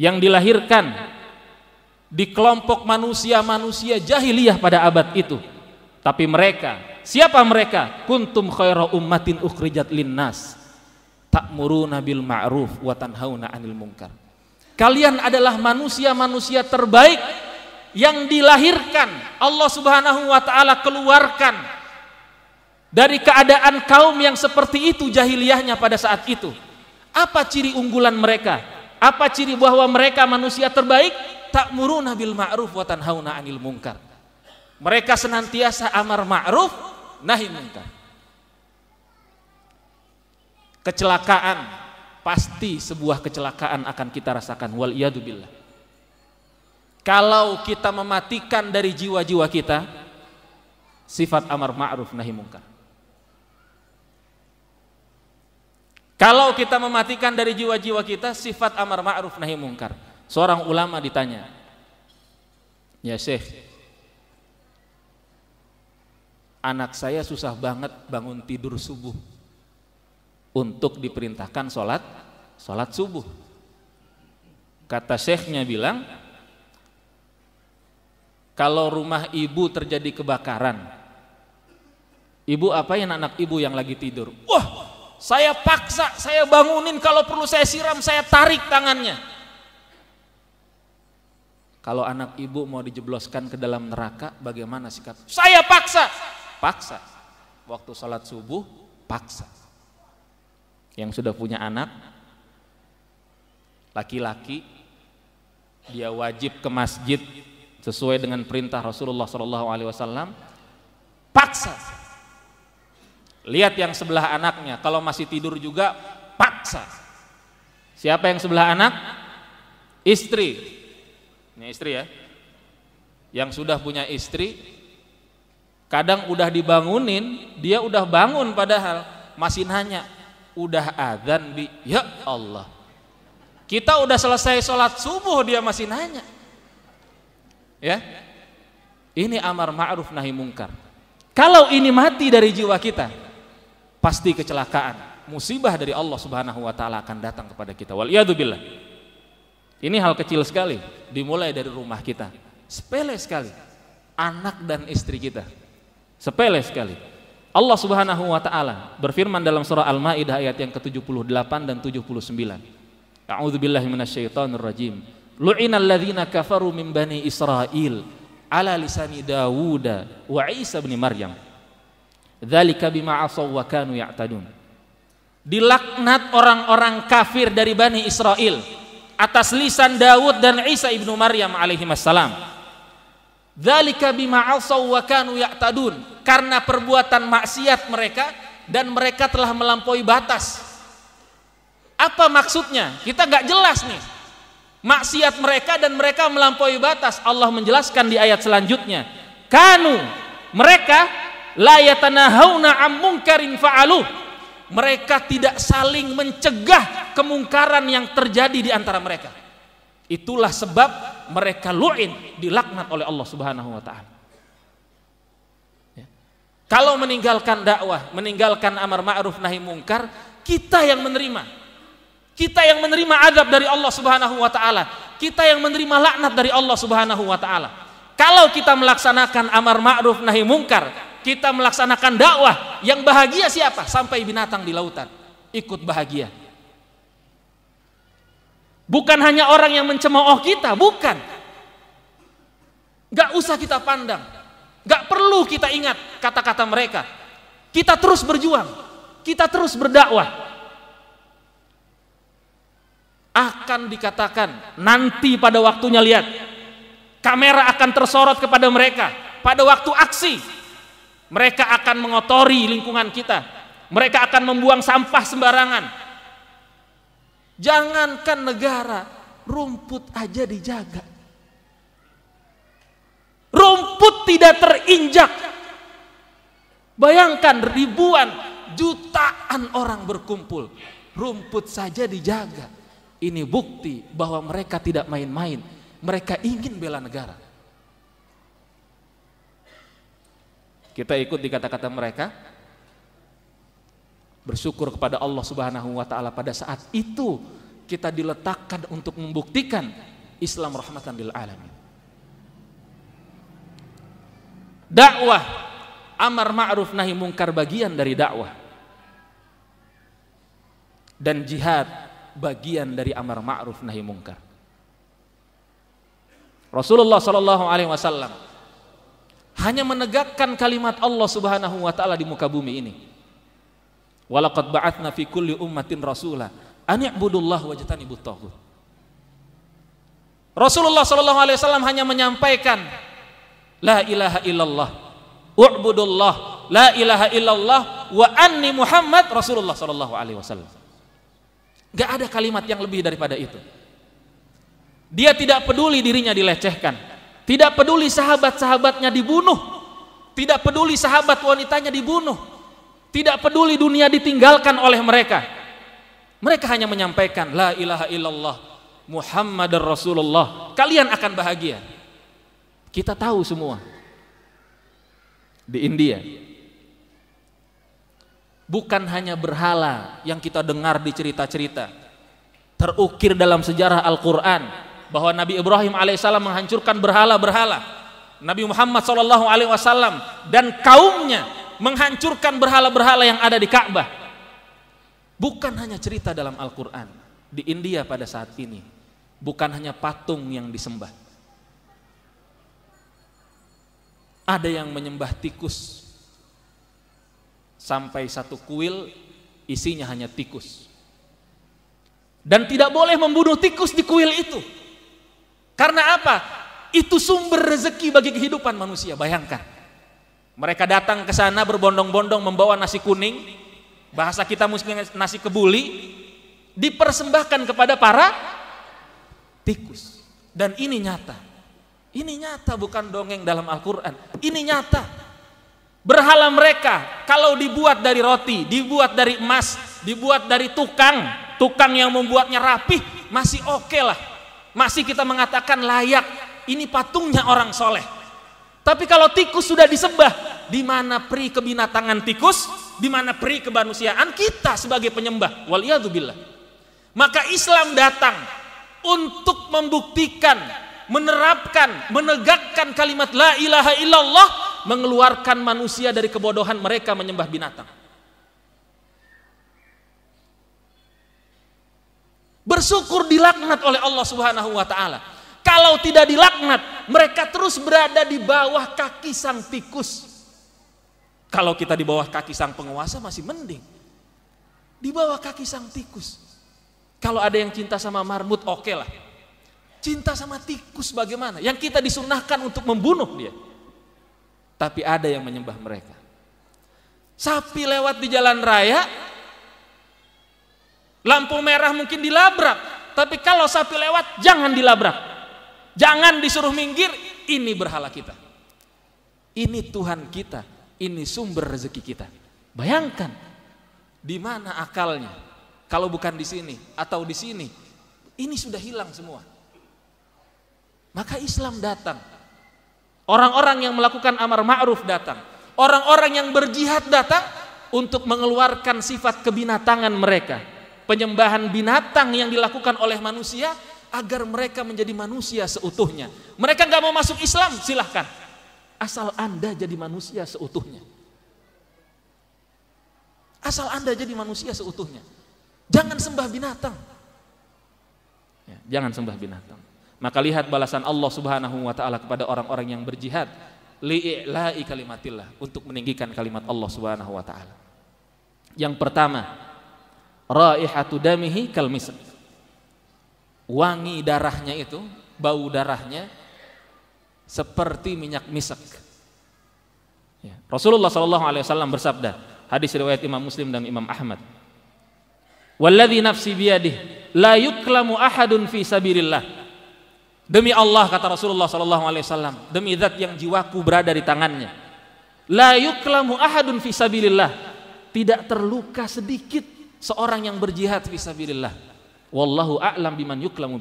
yang dilahirkan di kelompok manusia-manusia jahiliyah pada abad itu. Tapi mereka, siapa mereka? Kuntum khaira ummatin ukhrijat linnas. Ta'muruna bil ma'ruf wa tanhauna 'anil munkar. Kalian adalah manusia-manusia terbaik yang dilahirkan Allah Subhanahu wa taala keluarkan dari keadaan kaum yang seperti itu jahiliyahnya pada saat itu. Apa ciri unggulan mereka? Apa ciri bahwa mereka manusia terbaik? Tak muru nabil ma'ruf wa tanhauna 'anil mungkar. Mereka senantiasa amar ma'ruf, nahi mungkar. Kecelakaan pasti sebuah kecelakaan akan kita rasakan wal billah. Kalau kita mematikan dari jiwa-jiwa kita sifat amar ma'ruf nahi mungkar. Kalau kita mematikan dari jiwa-jiwa kita sifat amar ma'ruf nahi mungkar. Seorang ulama ditanya, "Ya Syekh, anak saya susah banget bangun tidur subuh untuk diperintahkan sholat sholat subuh." Kata Syekhnya bilang, "Kalau rumah ibu terjadi kebakaran, ibu apa yang anak ibu yang lagi tidur?" Wah, saya paksa, saya bangunin kalau perlu saya siram, saya tarik tangannya. Kalau anak ibu mau dijebloskan ke dalam neraka, bagaimana sikap? Saya paksa. Paksa. Waktu sholat subuh, paksa. Yang sudah punya anak, laki-laki, dia wajib ke masjid sesuai dengan perintah Rasulullah SAW. Paksa Lihat yang sebelah anaknya, kalau masih tidur juga paksa. Siapa yang sebelah anak? Istri. Ini istri ya. Yang sudah punya istri, kadang udah dibangunin, dia udah bangun padahal masih nanya, udah azan bi, ya Allah. Kita udah selesai sholat subuh dia masih nanya. Ya, ini amar ma'ruf nahi mungkar. Kalau ini mati dari jiwa kita, pasti kecelakaan, musibah dari Allah Subhanahu wa taala akan datang kepada kita. Wal Ini hal kecil sekali, dimulai dari rumah kita. Sepele sekali. Anak dan istri kita. Sepele sekali. Allah Subhanahu wa taala berfirman dalam surah Al-Maidah ayat yang ke-78 dan 79. A'udzubillahi rajim. Lu'inal ladzina kafaru min bani Israel ala lisani Dawuda wa Isa bin Maryam. Dzalika bima asaw wa kanu ya'tadun. Dilaknat orang-orang kafir dari Bani Israel atas lisan Daud dan Isa ibnu Maryam alaihi wassalam. Dzalika bima asaw wa kanu ya'tadun karena perbuatan maksiat mereka dan mereka telah melampaui batas. Apa maksudnya? Kita nggak jelas nih. Maksiat mereka dan mereka melampaui batas. Allah menjelaskan di ayat selanjutnya. Kanu mereka la yatanahawna faalu. Mereka tidak saling mencegah kemungkaran yang terjadi di antara mereka. Itulah sebab mereka lu'in, dilaknat oleh Allah Subhanahu wa taala. Ya. Kalau meninggalkan dakwah, meninggalkan amar ma'ruf nahi mungkar, kita yang menerima. Kita yang menerima adab dari Allah Subhanahu wa taala. Kita yang menerima laknat dari Allah Subhanahu wa taala. Kalau kita melaksanakan amar ma'ruf nahi mungkar, kita melaksanakan dakwah yang bahagia siapa sampai binatang di lautan ikut bahagia bukan hanya orang yang mencemooh kita bukan gak usah kita pandang gak perlu kita ingat kata-kata mereka kita terus berjuang kita terus berdakwah akan dikatakan nanti pada waktunya lihat kamera akan tersorot kepada mereka pada waktu aksi mereka akan mengotori lingkungan kita mereka akan membuang sampah sembarangan jangankan negara rumput aja dijaga rumput tidak terinjak bayangkan ribuan jutaan orang berkumpul rumput saja dijaga ini bukti bahwa mereka tidak main-main mereka ingin bela negara Kita ikut di kata-kata mereka. Bersyukur kepada Allah Subhanahu wa taala pada saat itu kita diletakkan untuk membuktikan Islam rahmatan lil alamin. Dakwah amar ma'ruf nahi mungkar bagian dari dakwah. Dan jihad bagian dari amar ma'ruf nahi mungkar. Rasulullah sallallahu alaihi wasallam hanya menegakkan kalimat Allah Subhanahu wa taala di muka bumi ini. Walaqad ba'atna fi kulli ummatin rasula an i'budullaha wajtanibut taghut. Rasulullah sallallahu alaihi wasallam hanya menyampaikan la ilaha illallah u'budullah la ilaha illallah wa anni Muhammad Rasulullah sallallahu alaihi wasallam. Gak ada kalimat yang lebih daripada itu. Dia tidak peduli dirinya dilecehkan. Tidak peduli sahabat-sahabatnya dibunuh. Tidak peduli sahabat wanitanya dibunuh. Tidak peduli dunia ditinggalkan oleh mereka. Mereka hanya menyampaikan la ilaha illallah Muhammadar Rasulullah. Kalian akan bahagia. Kita tahu semua. Di India bukan hanya berhala yang kita dengar di cerita-cerita terukir dalam sejarah Al-Qur'an bahwa Nabi Ibrahim alaihissalam menghancurkan berhala-berhala. Nabi Muhammad saw alaihi wasallam dan kaumnya menghancurkan berhala-berhala yang ada di Ka'bah. Bukan hanya cerita dalam Al-Qur'an. Di India pada saat ini bukan hanya patung yang disembah. Ada yang menyembah tikus sampai satu kuil isinya hanya tikus. Dan tidak boleh membunuh tikus di kuil itu karena apa? Itu sumber rezeki bagi kehidupan manusia. Bayangkan. Mereka datang ke sana berbondong-bondong membawa nasi kuning, bahasa kita mungkin nasi kebuli, dipersembahkan kepada para tikus. Dan ini nyata. Ini nyata bukan dongeng dalam Al-Qur'an. Ini nyata. Berhala mereka kalau dibuat dari roti, dibuat dari emas, dibuat dari tukang, tukang yang membuatnya rapih, masih oke okay lah masih kita mengatakan layak ini patungnya orang soleh tapi kalau tikus sudah disembah di mana pri kebinatangan tikus di mana pri kemanusiaan kita sebagai penyembah waliyadzubillah maka Islam datang untuk membuktikan menerapkan menegakkan kalimat la ilaha illallah mengeluarkan manusia dari kebodohan mereka menyembah binatang Bersyukur dilaknat oleh Allah Subhanahu wa taala. Kalau tidak dilaknat, mereka terus berada di bawah kaki sang tikus. Kalau kita di bawah kaki sang penguasa masih mending. Di bawah kaki sang tikus. Kalau ada yang cinta sama marmut oke okay lah. Cinta sama tikus bagaimana? Yang kita disunahkan untuk membunuh dia. Tapi ada yang menyembah mereka. Sapi lewat di jalan raya, Lampu merah mungkin dilabrak, tapi kalau sapi lewat jangan dilabrak. Jangan disuruh minggir, ini berhala kita. Ini Tuhan kita, ini sumber rezeki kita. Bayangkan di mana akalnya kalau bukan di sini atau di sini. Ini sudah hilang semua. Maka Islam datang. Orang-orang yang melakukan amar ma'ruf datang. Orang-orang yang berjihad datang untuk mengeluarkan sifat kebinatangan mereka penyembahan binatang yang dilakukan oleh manusia agar mereka menjadi manusia seutuhnya. Mereka nggak mau masuk Islam, silahkan. Asal Anda jadi manusia seutuhnya. Asal Anda jadi manusia seutuhnya. Jangan sembah binatang. Ya, jangan sembah binatang. Maka lihat balasan Allah Subhanahu wa taala kepada orang-orang yang berjihad li'i'la'i kalimatillah untuk meninggikan kalimat Allah Subhanahu wa taala. Yang pertama, raihatu damihi kalmis. wangi darahnya itu bau darahnya seperti minyak misak ya. Rasulullah SAW bersabda hadis riwayat Imam Muslim dan Imam Ahmad Walladhi nafsi biyadih la yuklamu ahadun fi sabirillah. Demi Allah kata Rasulullah SAW, demi zat yang jiwaku berada di tangannya. La yuklamu ahadun fi sabirillah. Tidak terluka sedikit seorang yang berjihad fisabilillah wallahu a'lam biman yuklamu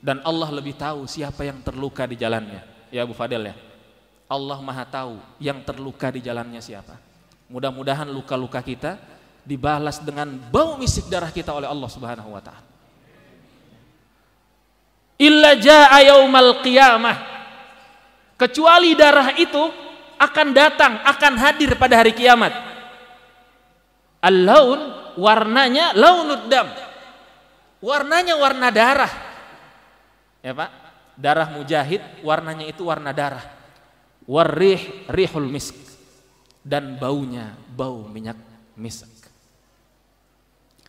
dan Allah lebih tahu siapa yang terluka di jalannya ya Abu Fadel ya Allah Maha tahu yang terluka di jalannya siapa mudah-mudahan luka-luka kita dibalas dengan bau misik darah kita oleh Allah Subhanahu wa taala illa jaa qiyamah kecuali darah itu akan datang akan hadir pada hari kiamat al-laun warnanya launud dam. Warnanya warna darah. Ya Pak, darah mujahid warnanya itu warna darah. Warrih rihul misk dan baunya bau minyak misk.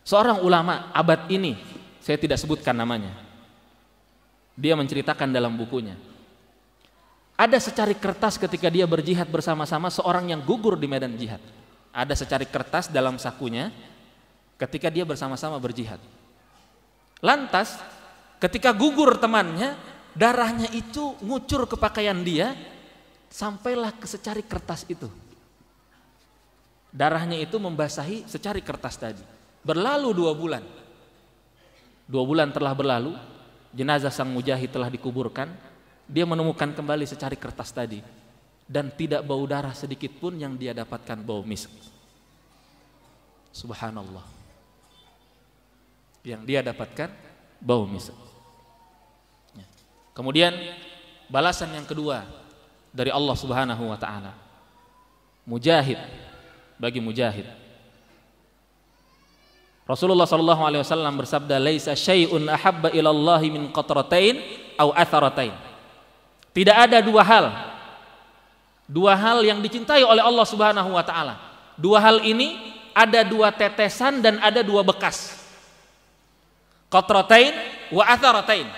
Seorang ulama abad ini, saya tidak sebutkan namanya. Dia menceritakan dalam bukunya. Ada secari kertas ketika dia berjihad bersama-sama seorang yang gugur di medan jihad. Ada secari kertas dalam sakunya ketika dia bersama-sama berjihad. Lantas ketika gugur temannya, darahnya itu ngucur ke pakaian dia sampailah ke secari kertas itu. Darahnya itu membasahi secari kertas tadi. Berlalu dua bulan. Dua bulan telah berlalu, jenazah sang mujahid telah dikuburkan. Dia menemukan kembali secari kertas tadi dan tidak bau darah sedikit pun yang dia dapatkan bau misk. Subhanallah yang dia dapatkan bau misal. Ya. Kemudian balasan yang kedua dari Allah Subhanahu wa taala. Mujahid bagi mujahid. Rasulullah sallallahu alaihi wasallam bersabda laisa syai'un ahabba ilallahi min qatratain au atharatain. Tidak ada dua hal dua hal yang dicintai oleh Allah Subhanahu wa taala. Dua hal ini ada dua tetesan dan ada dua bekas. Qatratain wa atharatain.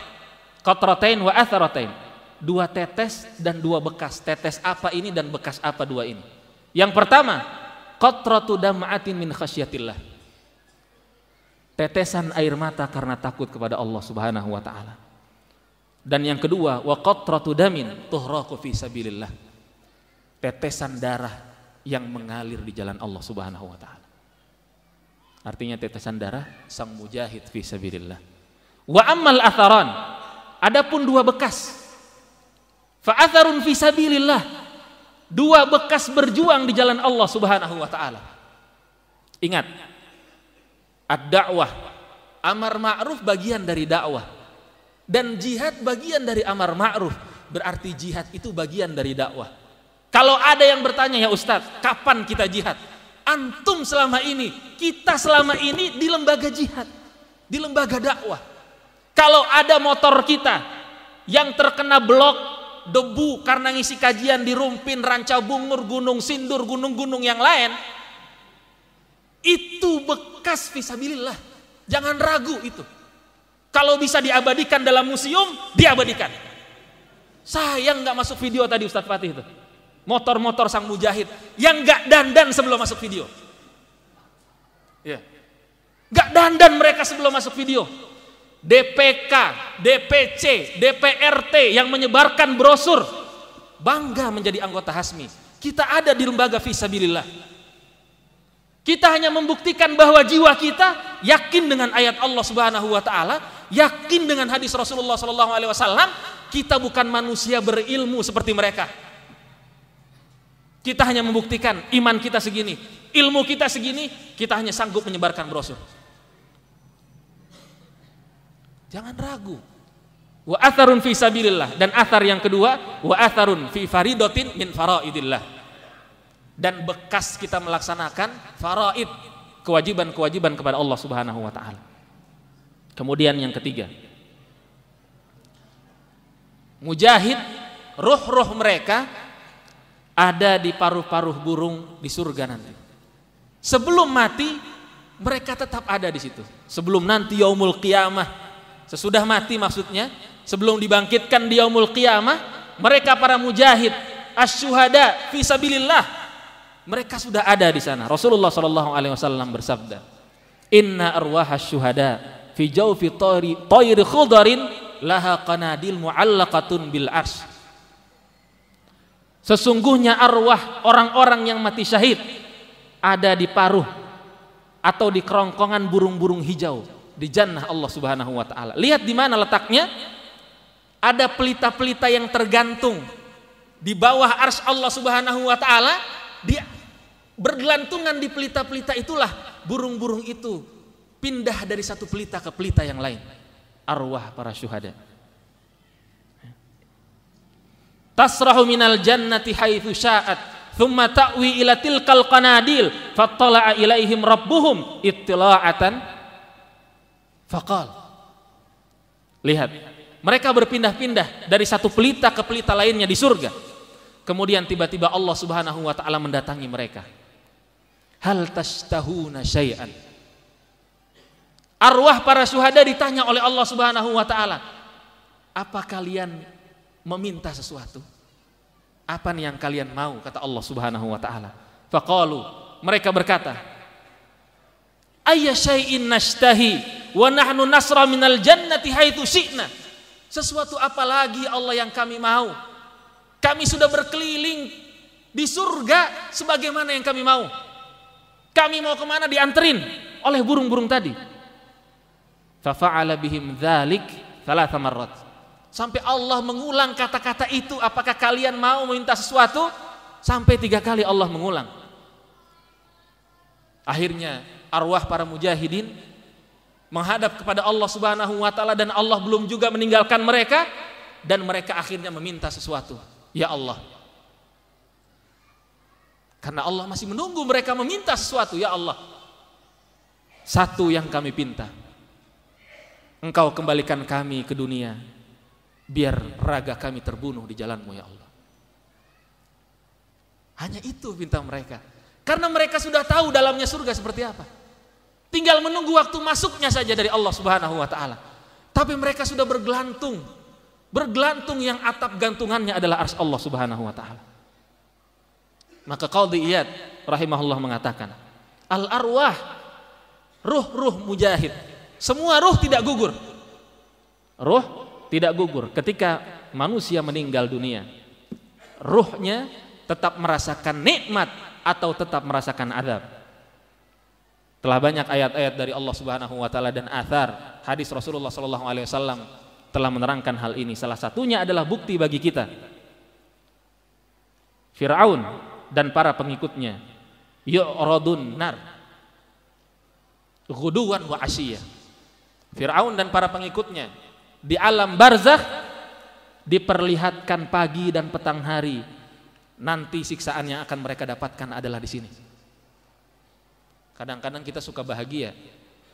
Qatratain wa atharatain. Dua tetes dan dua bekas. Tetes apa ini dan bekas apa dua ini? Yang pertama, qatratu dam'atin min khasyatillah. Tetesan air mata karena takut kepada Allah Subhanahu wa taala. Dan yang kedua, wa qatratu damin tuhraqu fi sabilillah. Tetesan darah yang mengalir di jalan Allah Subhanahu wa taala artinya tetesan darah sang mujahid fi sabilillah. Wa amal atharan, adapun dua bekas. Fa atharun fi sabilillah, dua bekas berjuang di jalan Allah Subhanahu wa taala. Ingat, ad-da'wah, amar ma'ruf bagian dari dakwah dan jihad bagian dari amar ma'ruf, berarti jihad itu bagian dari dakwah. Kalau ada yang bertanya ya Ustadz, kapan kita jihad? antum selama ini, kita selama ini di lembaga jihad, di lembaga dakwah. Kalau ada motor kita yang terkena blok debu karena ngisi kajian di Rumpin, Ranca Bungur, Gunung Sindur, gunung-gunung yang lain, itu bekas visabilillah. Jangan ragu itu. Kalau bisa diabadikan dalam museum, diabadikan. Sayang nggak masuk video tadi Ustadz Fatih itu motor-motor sang mujahid yang gak dandan sebelum masuk video. Yeah. Gak dandan mereka sebelum masuk video. DPK, DPC, DPRT yang menyebarkan brosur bangga menjadi anggota Hasmi. Kita ada di lembaga fisabilillah. Kita hanya membuktikan bahwa jiwa kita yakin dengan ayat Allah Subhanahu wa taala, yakin dengan hadis Rasulullah sallallahu alaihi wasallam, kita bukan manusia berilmu seperti mereka kita hanya membuktikan iman kita segini, ilmu kita segini, kita hanya sanggup menyebarkan brosur. Jangan ragu. Wa atharun fi sabilillah dan athar yang kedua wa atharun fi faridotin min faraidillah. Dan bekas kita melaksanakan faraid, kewajiban-kewajiban kepada Allah Subhanahu wa taala. Kemudian yang ketiga. Mujahid ruh-ruh mereka ada di paruh-paruh burung di surga nanti. Sebelum mati mereka tetap ada di situ. Sebelum nanti yaumul qiyamah, sesudah mati maksudnya, sebelum dibangkitkan di yaumul qiyamah, mereka para mujahid, asyuhada fisabilillah mereka sudah ada di sana. Rasulullah Shallallahu alaihi wasallam bersabda, "Inna arwah asyuhada fi jawfi tayri khudarin laha qanadil mu'allakatun bil arsh. Sesungguhnya arwah orang-orang yang mati syahid ada di paruh atau di kerongkongan burung-burung hijau di jannah Allah Subhanahu wa taala. Lihat di mana letaknya? Ada pelita-pelita yang tergantung di bawah ars Allah Subhanahu wa taala, dia bergelantungan di pelita-pelita itulah burung-burung itu pindah dari satu pelita ke pelita yang lain. Arwah para syuhada tasrahu minal jannati haitsu sya'at thumma ta'wi ila tilkal qanadil fattala'a ilaihim rabbuhum ittila'atan faqal lihat mereka berpindah-pindah dari satu pelita ke pelita lainnya di surga kemudian tiba-tiba Allah Subhanahu wa taala mendatangi mereka hal tashtahuna syai'an arwah para syuhada ditanya oleh Allah Subhanahu wa taala apa kalian meminta sesuatu. Apa nih yang kalian mau? Kata Allah Subhanahu wa taala. Faqalu, mereka berkata, Ayya syai'in nashtahi wa nahnu nasra minal jannati haitsu syi'na. Sesuatu apa lagi Allah yang kami mau? Kami sudah berkeliling di surga sebagaimana yang kami mau. Kami mau kemana dianterin oleh burung-burung tadi. Fafa'ala bihim dhalik thalath marrat Sampai Allah mengulang kata-kata itu, apakah kalian mau meminta sesuatu? Sampai tiga kali Allah mengulang. Akhirnya arwah para mujahidin menghadap kepada Allah Subhanahu wa taala dan Allah belum juga meninggalkan mereka dan mereka akhirnya meminta sesuatu. Ya Allah. Karena Allah masih menunggu mereka meminta sesuatu, ya Allah. Satu yang kami pinta. Engkau kembalikan kami ke dunia biar raga kami terbunuh di jalanmu ya Allah. Hanya itu minta mereka. Karena mereka sudah tahu dalamnya surga seperti apa. Tinggal menunggu waktu masuknya saja dari Allah Subhanahu wa taala. Tapi mereka sudah bergelantung. Bergelantung yang atap gantungannya adalah ars Allah Subhanahu wa taala. Maka kau Iyad rahimahullah mengatakan, "Al arwah ruh-ruh mujahid. Semua ruh tidak gugur. Ruh tidak gugur ketika manusia meninggal dunia. Ruhnya tetap merasakan nikmat atau tetap merasakan adab. Telah banyak ayat-ayat dari Allah Subhanahu wa taala dan athar hadis Rasulullah sallallahu alaihi wasallam telah menerangkan hal ini. Salah satunya adalah bukti bagi kita. Firaun dan para pengikutnya yu'radun nar ghuduwan wa asiyah. Firaun dan para pengikutnya di alam barzakh diperlihatkan pagi dan petang hari. Nanti siksaan yang akan mereka dapatkan adalah di sini. Kadang-kadang kita suka bahagia.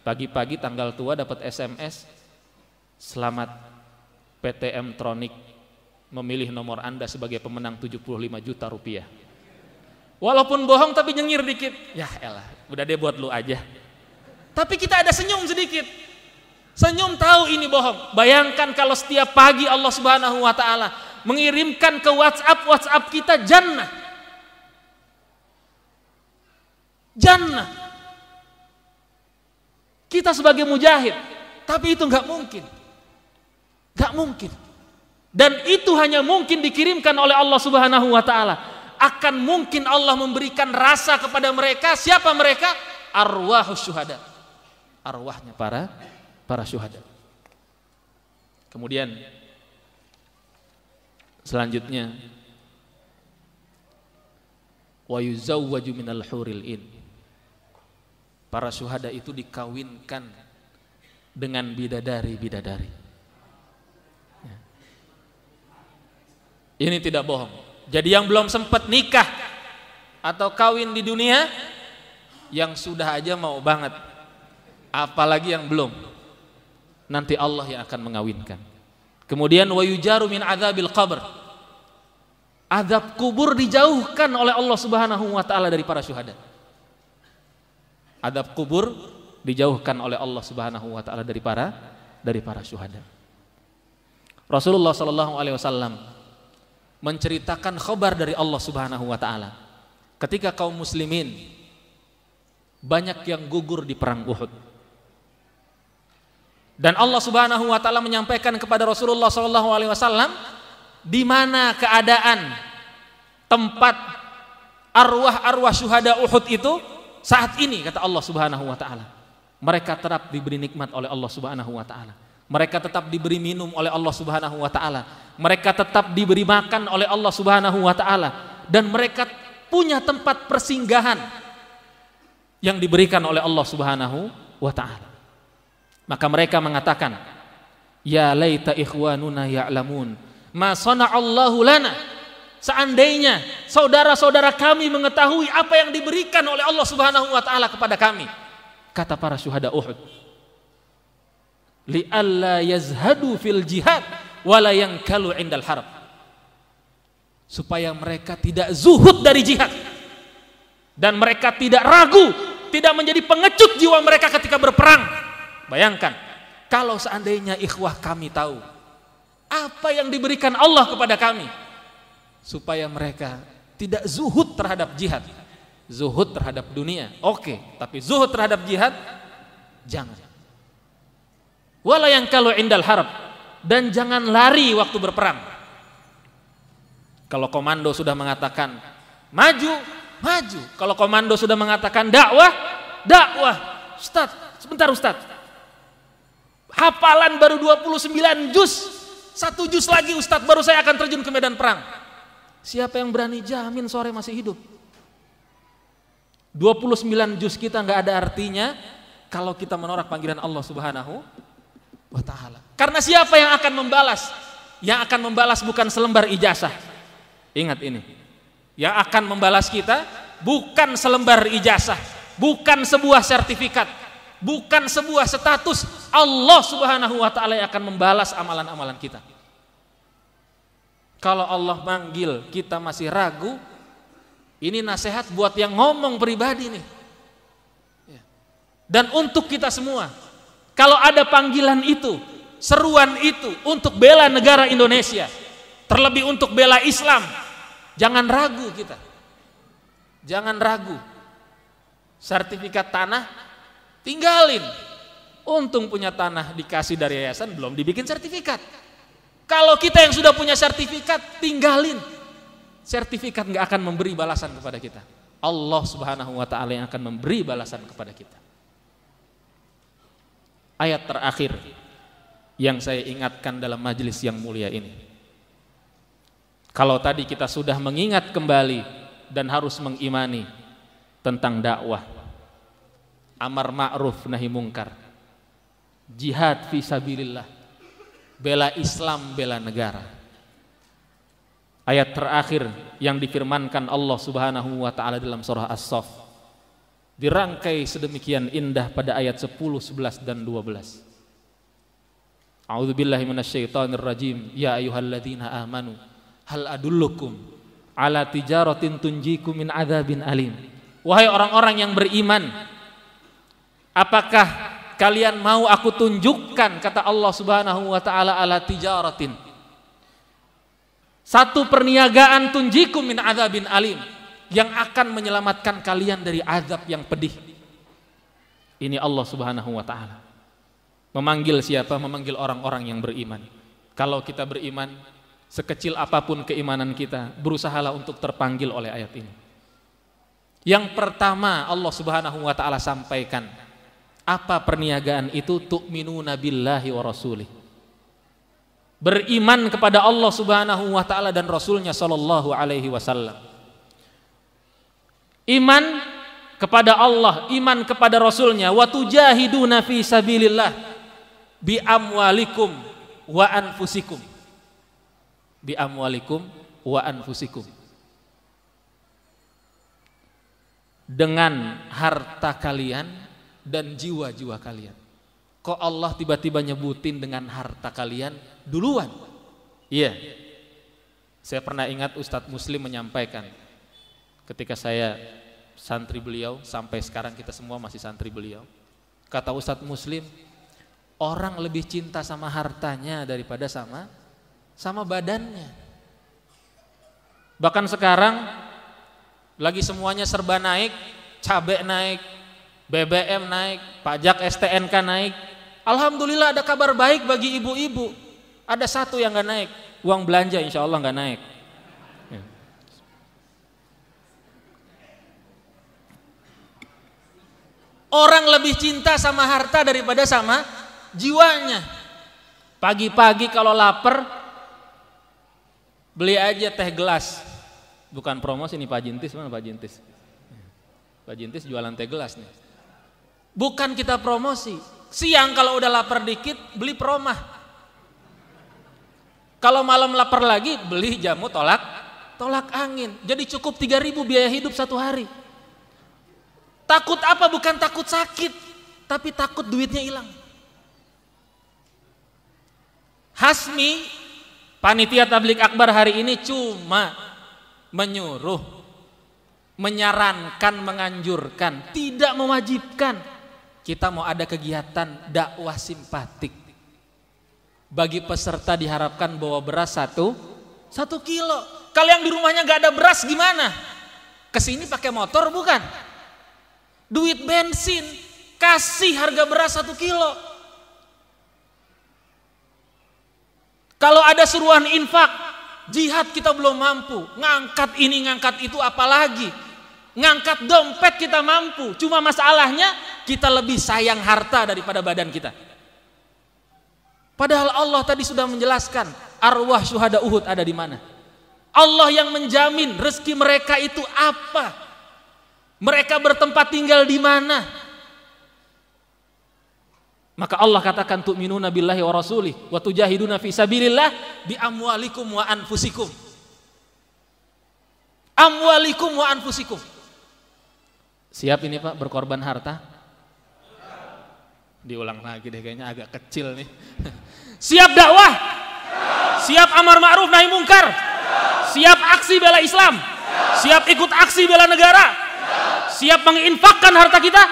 Pagi-pagi tanggal tua dapat SMS selamat PTM Tronic memilih nomor Anda sebagai pemenang 75 juta rupiah. Walaupun bohong tapi nyengir dikit. Ya elah, udah deh buat lu aja. Tapi kita ada senyum sedikit. Senyum tahu ini bohong. Bayangkan kalau setiap pagi Allah Subhanahu wa taala mengirimkan ke WhatsApp WhatsApp kita jannah. Jannah. Kita sebagai mujahid, tapi itu nggak mungkin. Nggak mungkin. Dan itu hanya mungkin dikirimkan oleh Allah Subhanahu wa taala. Akan mungkin Allah memberikan rasa kepada mereka, siapa mereka? Arwah syuhada. Arwahnya para para syuhada. Kemudian selanjutnya wa yuzawwaju minal huril in. Para syuhada itu dikawinkan dengan bidadari-bidadari. Ya. Ini tidak bohong. Jadi yang belum sempat nikah atau kawin di dunia yang sudah aja mau banget apalagi yang belum nanti Allah yang akan mengawinkan. Kemudian wayujaru min adzabil qabr. Azab kubur dijauhkan oleh Allah Subhanahu wa taala dari para syuhada. Azab kubur dijauhkan oleh Allah Subhanahu wa taala dari para dari para syuhada. Rasulullah sallallahu alaihi wasallam menceritakan khabar dari Allah Subhanahu wa taala. Ketika kaum muslimin banyak yang gugur di perang Uhud dan Allah Subhanahu wa taala menyampaikan kepada Rasulullah sallallahu alaihi wasallam di mana keadaan tempat arwah-arwah syuhada Uhud itu saat ini kata Allah Subhanahu wa taala. Mereka tetap diberi nikmat oleh Allah Subhanahu wa taala. Mereka tetap diberi minum oleh Allah Subhanahu wa taala. Mereka tetap diberi makan oleh Allah Subhanahu wa taala dan mereka punya tempat persinggahan yang diberikan oleh Allah Subhanahu wa taala. Maka mereka mengatakan, Ya laita ikhwanuna ya'lamun. Ma sana'allahu lana. Seandainya saudara-saudara kami mengetahui apa yang diberikan oleh Allah Subhanahu wa taala kepada kami. Kata para syuhada Uhud. Li'alla yazhadu fil jihad wala yang kalu indal harb. Supaya mereka tidak zuhud dari jihad dan mereka tidak ragu, tidak menjadi pengecut jiwa mereka ketika berperang Bayangkan, kalau seandainya ikhwah kami tahu apa yang diberikan Allah kepada kami supaya mereka tidak zuhud terhadap jihad, zuhud terhadap dunia. Oke, okay, tapi zuhud terhadap jihad jangan. Wala yang kalau indal harap dan jangan lari waktu berperang. Kalau komando sudah mengatakan maju, maju. Kalau komando sudah mengatakan dakwah, dakwah. Ustaz, sebentar Ustaz. Hafalan baru 29 juz. Satu juz lagi Ustadz baru saya akan terjun ke medan perang. Siapa yang berani jamin sore masih hidup? 29 juz kita nggak ada artinya kalau kita menorak panggilan Allah Subhanahu wa taala. Karena siapa yang akan membalas? Yang akan membalas bukan selembar ijazah. Ingat ini. Yang akan membalas kita bukan selembar ijazah, bukan sebuah sertifikat, bukan sebuah status Allah Subhanahu wa taala yang akan membalas amalan-amalan kita. Kalau Allah manggil kita masih ragu, ini nasihat buat yang ngomong pribadi nih. Ya. Dan untuk kita semua, kalau ada panggilan itu, seruan itu untuk bela negara Indonesia, terlebih untuk bela Islam, jangan ragu kita. Jangan ragu. Sertifikat tanah Tinggalin. Untung punya tanah dikasih dari yayasan belum dibikin sertifikat. Kalau kita yang sudah punya sertifikat tinggalin. Sertifikat nggak akan memberi balasan kepada kita. Allah Subhanahu wa taala yang akan memberi balasan kepada kita. Ayat terakhir yang saya ingatkan dalam majelis yang mulia ini. Kalau tadi kita sudah mengingat kembali dan harus mengimani tentang dakwah amar ma'ruf nahi mungkar jihad Fi sabilillah bela Islam bela negara ayat terakhir yang difirmankan Allah Subhanahu wa taala dalam surah As-Saff dirangkai sedemikian indah pada ayat 10, 11 dan 12 A'udzu minasyaitonir rajim ya ayyuhalladzina amanu hal adullukum ala tijaratin tunjikum min adzabin alim wahai orang-orang yang beriman Apakah kalian mau aku tunjukkan kata Allah Subhanahu wa taala ala tijaratin. Satu perniagaan tunjikum min azabin alim yang akan menyelamatkan kalian dari azab yang pedih. Ini Allah Subhanahu wa taala. Memanggil siapa? Memanggil orang-orang yang beriman. Kalau kita beriman, sekecil apapun keimanan kita, berusahalah untuk terpanggil oleh ayat ini. Yang pertama Allah Subhanahu wa taala sampaikan apa perniagaan itu? Tu'minuna nabilahi wa rasuli Beriman kepada Allah Subhanahu wa taala dan rasulnya sallallahu alaihi wasallam. Iman kepada Allah, iman kepada rasulnya, wa tujahiduna fi sabilillah bi amwalikum wa anfusikum. Bi amwalikum wa anfusikum. Dengan harta kalian dan jiwa-jiwa kalian. Kok Allah tiba-tiba nyebutin dengan harta kalian duluan? Iya. Saya pernah ingat Ustadz Muslim menyampaikan ketika saya santri beliau sampai sekarang kita semua masih santri beliau. Kata Ustadz Muslim, orang lebih cinta sama hartanya daripada sama sama badannya. Bahkan sekarang lagi semuanya serba naik, cabai naik, BBM naik, pajak STNK naik. Alhamdulillah ada kabar baik bagi ibu-ibu. Ada satu yang nggak naik, uang belanja insya Allah nggak naik. Orang lebih cinta sama harta daripada sama jiwanya. Pagi-pagi kalau lapar beli aja teh gelas. Bukan promosi nih Pak Jintis, mana Pak Jintis? Pak Jintis jualan teh gelas nih. Bukan kita promosi. Siang kalau udah lapar dikit beli peromah. Kalau malam lapar lagi beli jamu tolak tolak angin. Jadi cukup 3000 biaya hidup satu hari. Takut apa? Bukan takut sakit, tapi takut duitnya hilang. Hasmi panitia tablik akbar hari ini cuma menyuruh menyarankan, menganjurkan, tidak mewajibkan kita mau ada kegiatan dakwah simpatik. Bagi peserta diharapkan bawa beras satu, satu kilo. Kalau yang di rumahnya nggak ada beras gimana? Kesini pakai motor bukan? Duit bensin, kasih harga beras satu kilo. Kalau ada seruan infak, jihad kita belum mampu. Ngangkat ini, ngangkat itu apalagi. Ngangkat dompet kita mampu, cuma masalahnya kita lebih sayang harta daripada badan kita. Padahal Allah tadi sudah menjelaskan arwah syuhada Uhud ada di mana. Allah yang menjamin rezeki mereka itu apa? Mereka bertempat tinggal di mana? Maka Allah katakan tu'minuna billahi wa rasulih wa tujahiduna fi sabilillah bi amwalikum wa anfusikum. Amwalikum wa anfusikum. Siap ini Pak berkorban harta? Diulang lagi deh kayaknya agak kecil nih. Siap dakwah? Siap amar ma'ruf nahi mungkar? Siap aksi bela Islam? Siap ikut aksi bela negara? Siap menginfakkan harta kita?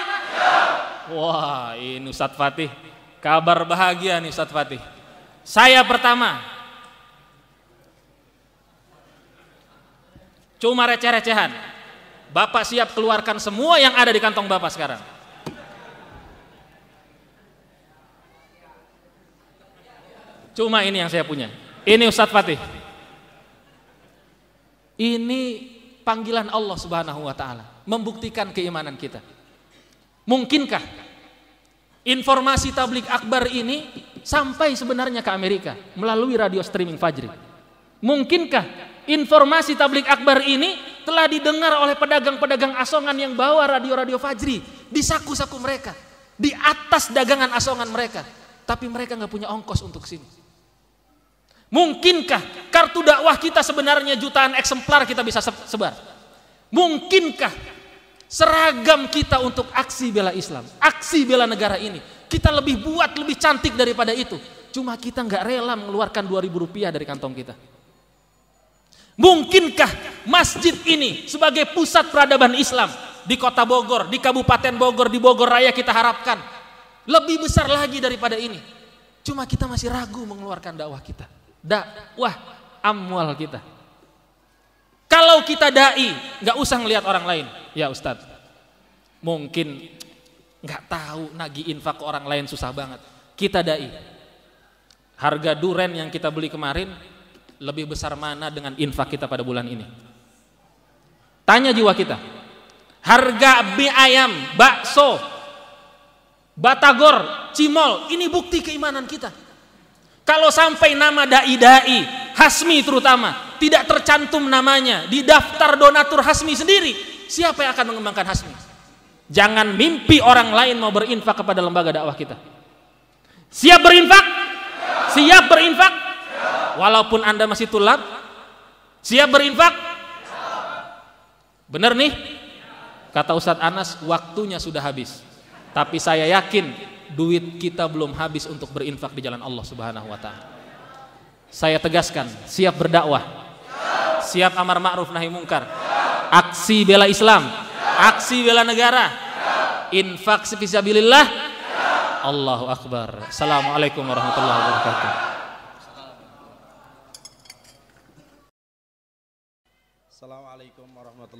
Wah, ini Ustadz Fatih. Kabar bahagia nih Ustadz Fatih. Saya pertama. Cuma receh-recehan Bapak siap keluarkan semua yang ada di kantong Bapak sekarang. Cuma ini yang saya punya. Ini Ustadz Fatih. Ini panggilan Allah Subhanahu wa taala membuktikan keimanan kita. Mungkinkah informasi tablik akbar ini sampai sebenarnya ke Amerika melalui radio streaming Fajri? Mungkinkah informasi tablik akbar ini telah didengar oleh pedagang-pedagang asongan yang bawa radio-radio Fajri di saku-saku mereka, di atas dagangan asongan mereka. Tapi mereka nggak punya ongkos untuk sini. Mungkinkah kartu dakwah kita sebenarnya jutaan eksemplar kita bisa sebar? Mungkinkah seragam kita untuk aksi bela Islam, aksi bela negara ini? Kita lebih buat, lebih cantik daripada itu. Cuma kita nggak rela mengeluarkan 2000 rupiah dari kantong kita. Mungkinkah masjid ini sebagai pusat peradaban Islam di kota Bogor, di Kabupaten Bogor, di Bogor Raya kita harapkan lebih besar lagi daripada ini. Cuma kita masih ragu mengeluarkan dakwah kita. Dakwah amwal kita. Kalau kita dai, gak usah ngelihat orang lain. Ya Ustadz, mungkin gak tahu nagi infak ke orang lain susah banget. Kita dai. Harga duren yang kita beli kemarin lebih besar mana dengan infak kita pada bulan ini? Tanya jiwa kita. Harga mie ayam, bakso, batagor, cimol, ini bukti keimanan kita. Kalau sampai nama dai-dai, Hasmi terutama, tidak tercantum namanya di daftar donatur Hasmi sendiri, siapa yang akan mengembangkan Hasmi? Jangan mimpi orang lain mau berinfak kepada lembaga dakwah kita. Siap berinfak? Siap berinfak? Walaupun Anda masih tulap, siap berinfak? Benar nih? Kata Ustadz Anas, waktunya sudah habis. Tapi saya yakin duit kita belum habis untuk berinfak di jalan Allah Subhanahu wa taala. Saya tegaskan, siap berdakwah. Siap amar ma'ruf nahi mungkar. Aksi bela Islam. Aksi bela negara. Infak fisabilillah. Allahu akbar. Assalamualaikum warahmatullahi wabarakatuh.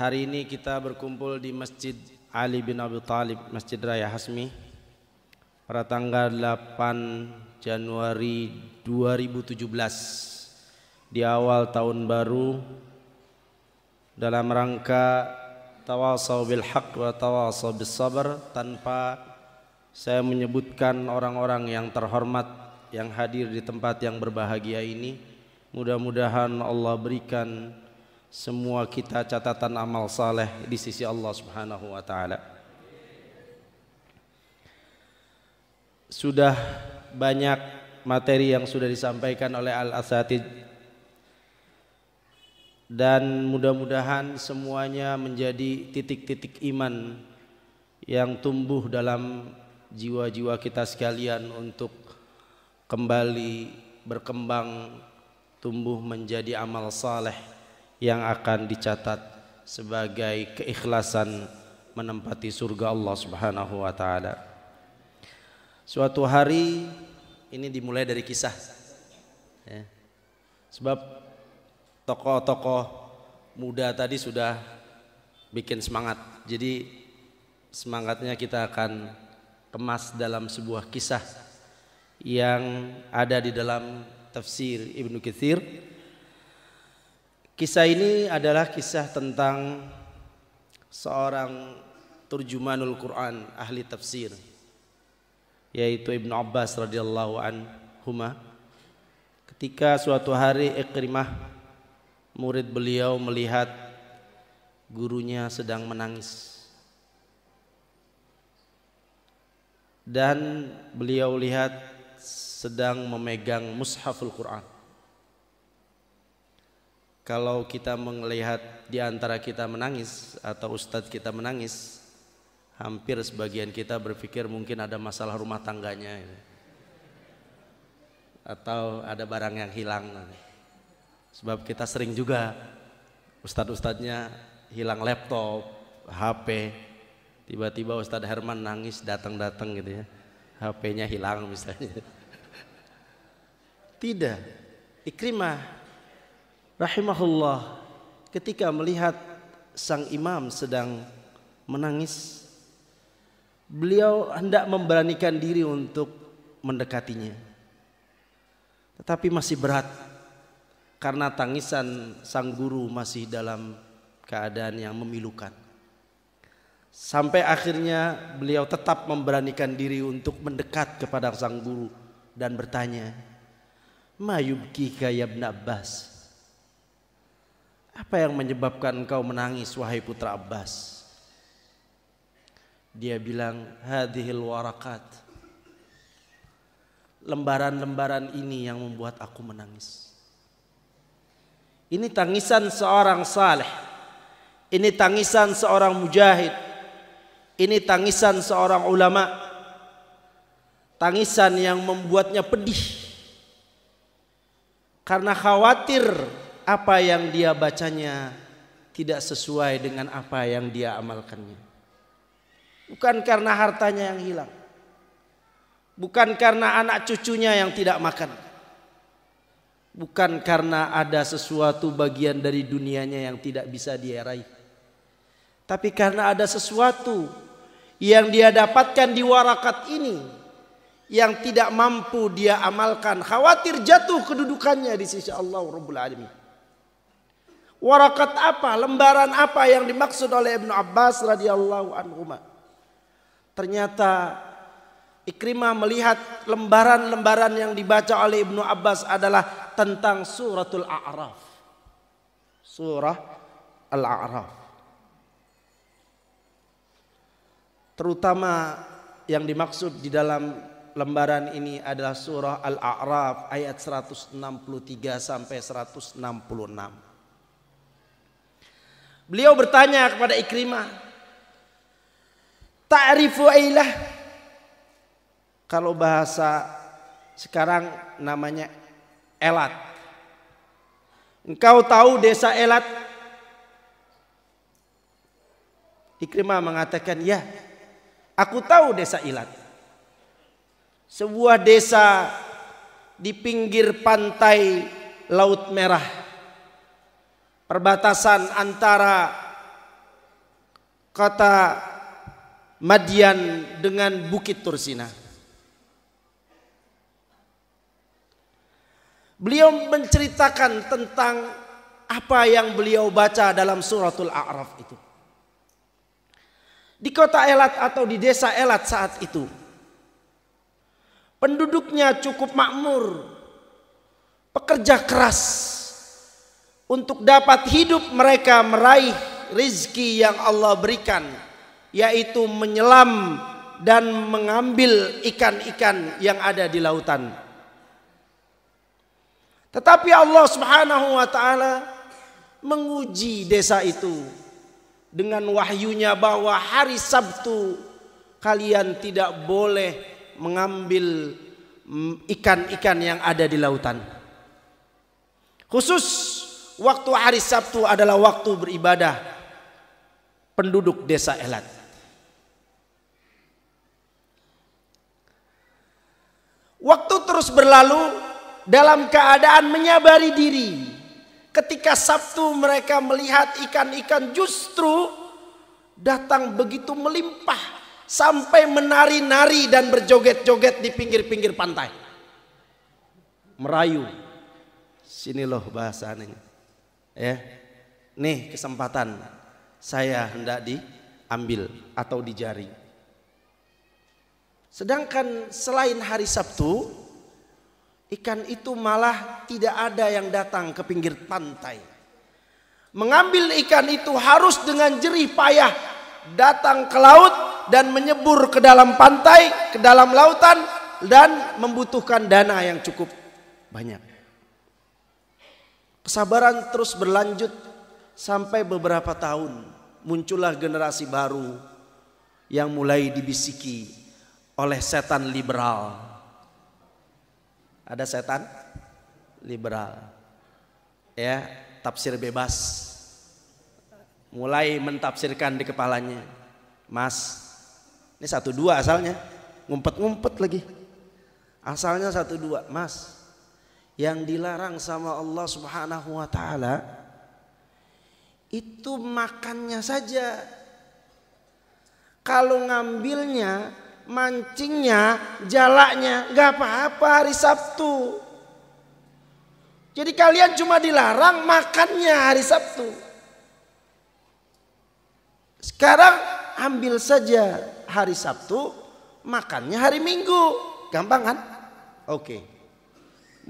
Hari ini kita berkumpul di Masjid Ali bin Abi Talib, Masjid Raya Hasmi pada tanggal 8 Januari 2017 di awal tahun baru dalam rangka tawasaw bil haq wa tawasaw bis sabar tanpa saya menyebutkan orang-orang yang terhormat yang hadir di tempat yang berbahagia ini mudah-mudahan Allah berikan semua kita catatan amal saleh di sisi Allah Subhanahu wa taala. Sudah banyak materi yang sudah disampaikan oleh al-asatid dan mudah-mudahan semuanya menjadi titik-titik iman yang tumbuh dalam jiwa-jiwa kita sekalian untuk kembali berkembang tumbuh menjadi amal saleh yang akan dicatat sebagai keikhlasan menempati surga Allah Subhanahu wa taala. Suatu hari ini dimulai dari kisah. Ya. Sebab tokoh-tokoh muda tadi sudah bikin semangat. Jadi semangatnya kita akan kemas dalam sebuah kisah yang ada di dalam tafsir Ibnu Katsir Kisah ini adalah kisah tentang seorang turjumanul Quran, ahli tafsir, yaitu Ibnu Abbas radhiyallahu anhuma. Ketika suatu hari Ikrimah murid beliau melihat gurunya sedang menangis. Dan beliau lihat sedang memegang mushaful Quran kalau kita melihat di antara kita menangis atau ustadz kita menangis hampir sebagian kita berpikir mungkin ada masalah rumah tangganya atau ada barang yang hilang sebab kita sering juga ustadz-ustadznya hilang laptop HP tiba-tiba Ustadz Herman nangis datang-datang gitu ya HP-nya hilang misalnya tidak Ikrimah rahimahullah ketika melihat sang imam sedang menangis beliau hendak memberanikan diri untuk mendekatinya tetapi masih berat karena tangisan sang guru masih dalam keadaan yang memilukan sampai akhirnya beliau tetap memberanikan diri untuk mendekat kepada sang guru dan bertanya mayubkika ya Abbas apa yang menyebabkan engkau menangis wahai putra Abbas? Dia bilang, hadhil warakat. Lembaran-lembaran ini yang membuat aku menangis. Ini tangisan seorang saleh. Ini tangisan seorang mujahid. Ini tangisan seorang ulama. Tangisan yang membuatnya pedih. Karena khawatir apa yang dia bacanya tidak sesuai dengan apa yang dia amalkannya. Bukan karena hartanya yang hilang. Bukan karena anak cucunya yang tidak makan. Bukan karena ada sesuatu bagian dari dunianya yang tidak bisa dia Tapi karena ada sesuatu yang dia dapatkan di warakat ini yang tidak mampu dia amalkan, khawatir jatuh kedudukannya di sisi Allah Rabbul Alamin. Warakat apa, lembaran apa yang dimaksud oleh Ibnu Abbas radhiyallahu anhu. Ternyata Ikrimah melihat lembaran-lembaran yang dibaca oleh Ibnu Abbas adalah tentang suratul A'raf. Surah Al-A'raf. Terutama yang dimaksud di dalam lembaran ini adalah surah Al-A'raf ayat 163 sampai 166. Beliau bertanya kepada Ikrimah, "Ta'rifu ailah?" Kalau bahasa sekarang namanya Elat. Engkau tahu desa Elat? Ikrimah mengatakan, "Ya, aku tahu desa Elat." Sebuah desa di pinggir pantai Laut Merah perbatasan antara kota Madian dengan Bukit Tursina. Beliau menceritakan tentang apa yang beliau baca dalam suratul A'raf itu. Di kota Elat atau di desa Elat saat itu. Penduduknya cukup makmur. Pekerja keras untuk dapat hidup mereka meraih rizki yang Allah berikan yaitu menyelam dan mengambil ikan-ikan yang ada di lautan. Tetapi Allah Subhanahu wa taala menguji desa itu dengan wahyunya bahwa hari Sabtu kalian tidak boleh mengambil ikan-ikan yang ada di lautan. Khusus Waktu hari Sabtu adalah waktu beribadah penduduk desa Elat. Waktu terus berlalu dalam keadaan menyabari diri. Ketika Sabtu mereka melihat ikan-ikan justru datang begitu melimpah sampai menari-nari dan berjoget-joget di pinggir-pinggir pantai. Merayu. Sini loh bahasannya ya nih kesempatan saya hendak diambil atau dijari sedangkan selain hari Sabtu ikan itu malah tidak ada yang datang ke pinggir pantai mengambil ikan itu harus dengan jerih payah datang ke laut dan menyebur ke dalam pantai ke dalam lautan dan membutuhkan dana yang cukup banyak Kesabaran terus berlanjut sampai beberapa tahun. Muncullah generasi baru yang mulai dibisiki oleh setan liberal. Ada setan liberal. Ya, tafsir bebas. Mulai mentafsirkan di kepalanya. Mas, ini satu dua asalnya. Ngumpet-ngumpet lagi. Asalnya satu dua. Mas, yang dilarang sama Allah Subhanahu wa taala itu makannya saja. Kalau ngambilnya, mancingnya, jalaknya nggak apa-apa hari Sabtu. Jadi kalian cuma dilarang makannya hari Sabtu. Sekarang ambil saja hari Sabtu, makannya hari Minggu. Gampang kan? Oke. Okay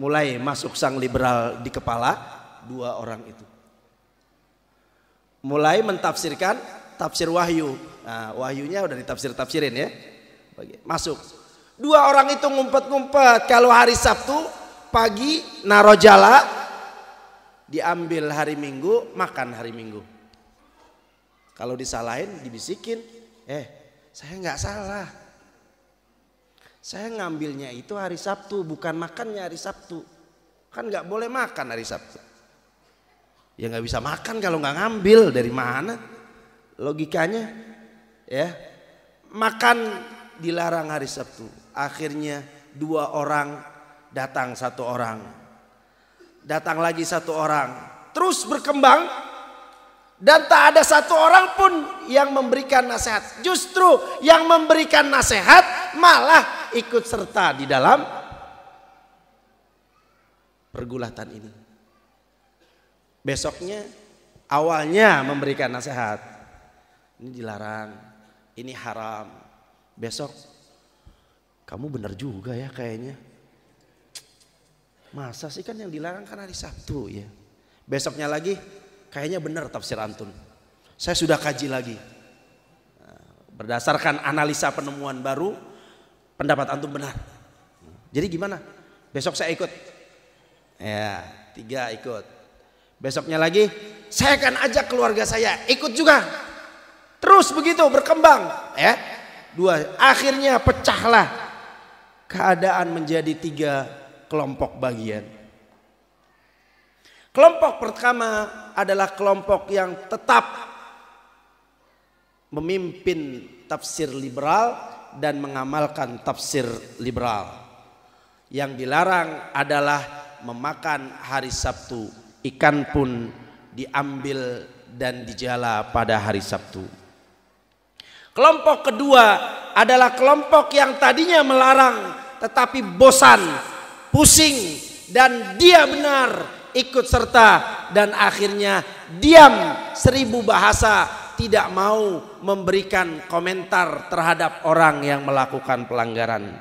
mulai masuk sang liberal di kepala dua orang itu. Mulai mentafsirkan tafsir wahyu. Nah, wahyunya udah ditafsir-tafsirin ya. Masuk. Dua orang itu ngumpet-ngumpet. Kalau hari Sabtu pagi narojala diambil hari Minggu, makan hari Minggu. Kalau disalahin dibisikin, eh saya nggak salah. Saya ngambilnya itu hari Sabtu, bukan makannya hari Sabtu. Kan nggak boleh makan hari Sabtu. Ya nggak bisa makan kalau nggak ngambil dari mana? Logikanya, ya makan dilarang hari Sabtu. Akhirnya dua orang datang satu orang, datang lagi satu orang, terus berkembang dan tak ada satu orang pun yang memberikan nasihat. Justru yang memberikan nasihat malah ikut serta di dalam pergulatan ini. Besoknya awalnya memberikan nasihat. Ini dilarang, ini haram. Besok kamu benar juga ya kayaknya. Masa sih kan yang dilarang kan hari Sabtu ya. Besoknya lagi kayaknya benar tafsir antun. Saya sudah kaji lagi. Nah, berdasarkan analisa penemuan baru, pendapat antum benar. Jadi gimana? Besok saya ikut. Ya, tiga ikut. Besoknya lagi, saya akan ajak keluarga saya ikut juga. Terus begitu berkembang, ya. Dua, akhirnya pecahlah keadaan menjadi tiga kelompok bagian. Kelompok pertama adalah kelompok yang tetap memimpin tafsir liberal dan mengamalkan tafsir liberal. Yang dilarang adalah memakan hari Sabtu. Ikan pun diambil dan dijala pada hari Sabtu. Kelompok kedua adalah kelompok yang tadinya melarang tetapi bosan, pusing dan dia benar ikut serta dan akhirnya diam seribu bahasa tidak mau memberikan komentar terhadap orang yang melakukan pelanggaran.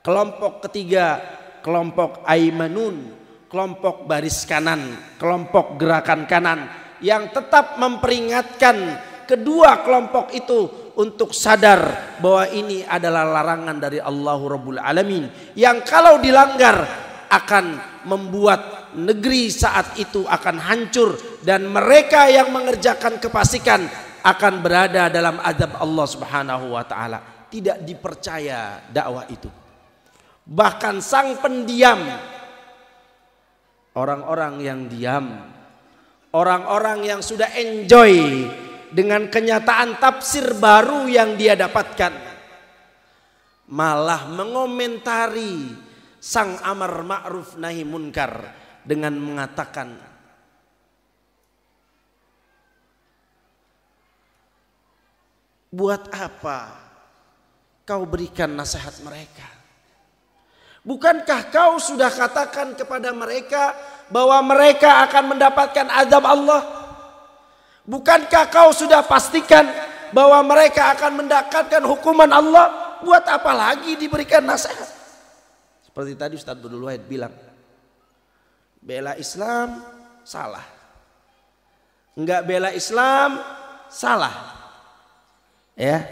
Kelompok ketiga, kelompok Aimanun, kelompok baris kanan, kelompok gerakan kanan yang tetap memperingatkan kedua kelompok itu untuk sadar bahwa ini adalah larangan dari Allah Rabbul Alamin yang kalau dilanggar akan membuat negeri saat itu akan hancur dan mereka yang mengerjakan kepasikan akan berada dalam azab Allah Subhanahu wa taala. Tidak dipercaya dakwah itu. Bahkan sang pendiam orang-orang yang diam, orang-orang yang sudah enjoy dengan kenyataan tafsir baru yang dia dapatkan malah mengomentari sang amar ma'ruf nahi munkar dengan mengatakan Buat apa kau berikan nasihat mereka? Bukankah kau sudah katakan kepada mereka bahwa mereka akan mendapatkan azab Allah? Bukankah kau sudah pastikan bahwa mereka akan mendapatkan hukuman Allah? Buat apa lagi diberikan nasihat? Seperti tadi Ustaz Abdul Wahid bilang, bela Islam salah. Enggak bela Islam salah. Ya.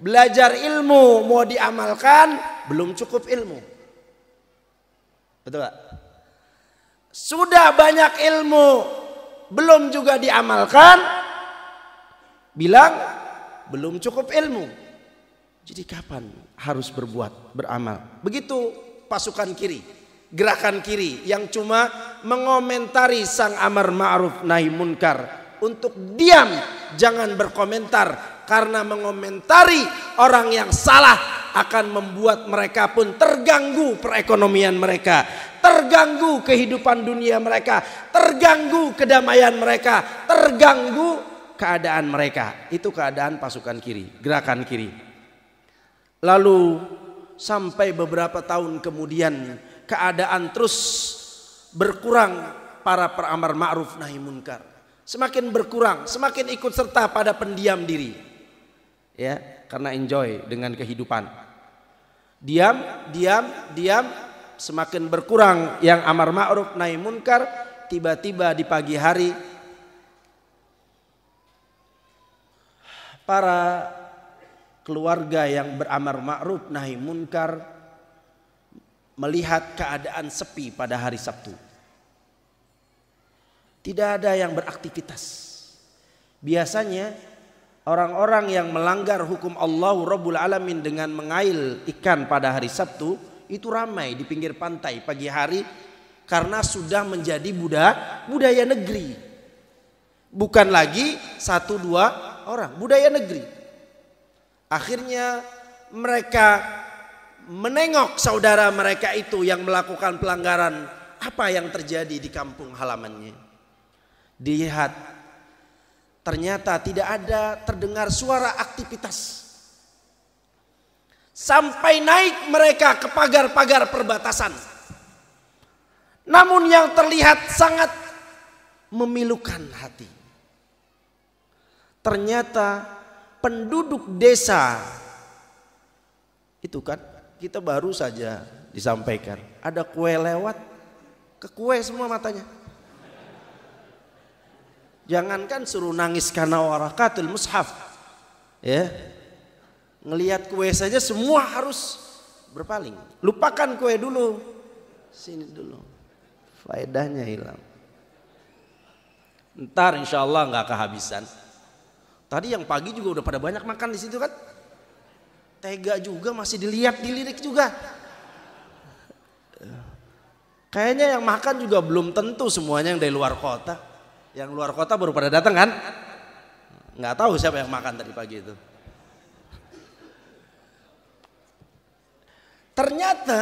Belajar ilmu mau diamalkan belum cukup ilmu. Betul gak? Sudah banyak ilmu belum juga diamalkan bilang belum cukup ilmu. Jadi kapan harus berbuat beramal? Begitu pasukan kiri gerakan kiri yang cuma mengomentari sang amar ma'ruf nahi munkar untuk diam jangan berkomentar karena mengomentari orang yang salah akan membuat mereka pun terganggu perekonomian mereka, terganggu kehidupan dunia mereka, terganggu kedamaian mereka, terganggu keadaan mereka. Itu keadaan pasukan kiri, gerakan kiri. Lalu sampai beberapa tahun kemudian keadaan terus berkurang para peramar ma'ruf nahi munkar. Semakin berkurang, semakin ikut serta pada pendiam diri ya karena enjoy dengan kehidupan diam diam diam semakin berkurang yang amar ma'ruf nahi munkar tiba-tiba di pagi hari para keluarga yang beramar ma'ruf nahi munkar melihat keadaan sepi pada hari Sabtu. Tidak ada yang beraktivitas. Biasanya orang-orang yang melanggar hukum Allah Rabbul Alamin dengan mengail ikan pada hari Sabtu itu ramai di pinggir pantai pagi hari karena sudah menjadi budaya budaya negeri bukan lagi satu dua orang budaya negeri akhirnya mereka menengok saudara mereka itu yang melakukan pelanggaran apa yang terjadi di kampung halamannya dilihat Ternyata tidak ada terdengar suara aktivitas. Sampai naik mereka ke pagar-pagar perbatasan. Namun yang terlihat sangat memilukan hati. Ternyata penduduk desa itu kan kita baru saja disampaikan. Ada kue lewat, ke kue semua matanya. Jangankan suruh nangis karena warakatul mushaf. Ya. Ngelihat kue saja semua harus berpaling. Lupakan kue dulu. Sini dulu. Faedahnya hilang. Ntar insya Allah nggak kehabisan. Tadi yang pagi juga udah pada banyak makan di situ kan? Tega juga masih dilihat dilirik juga. Kayaknya yang makan juga belum tentu semuanya yang dari luar kota. Yang luar kota baru pada datang kan? Nggak tahu siapa yang makan tadi pagi itu. Ternyata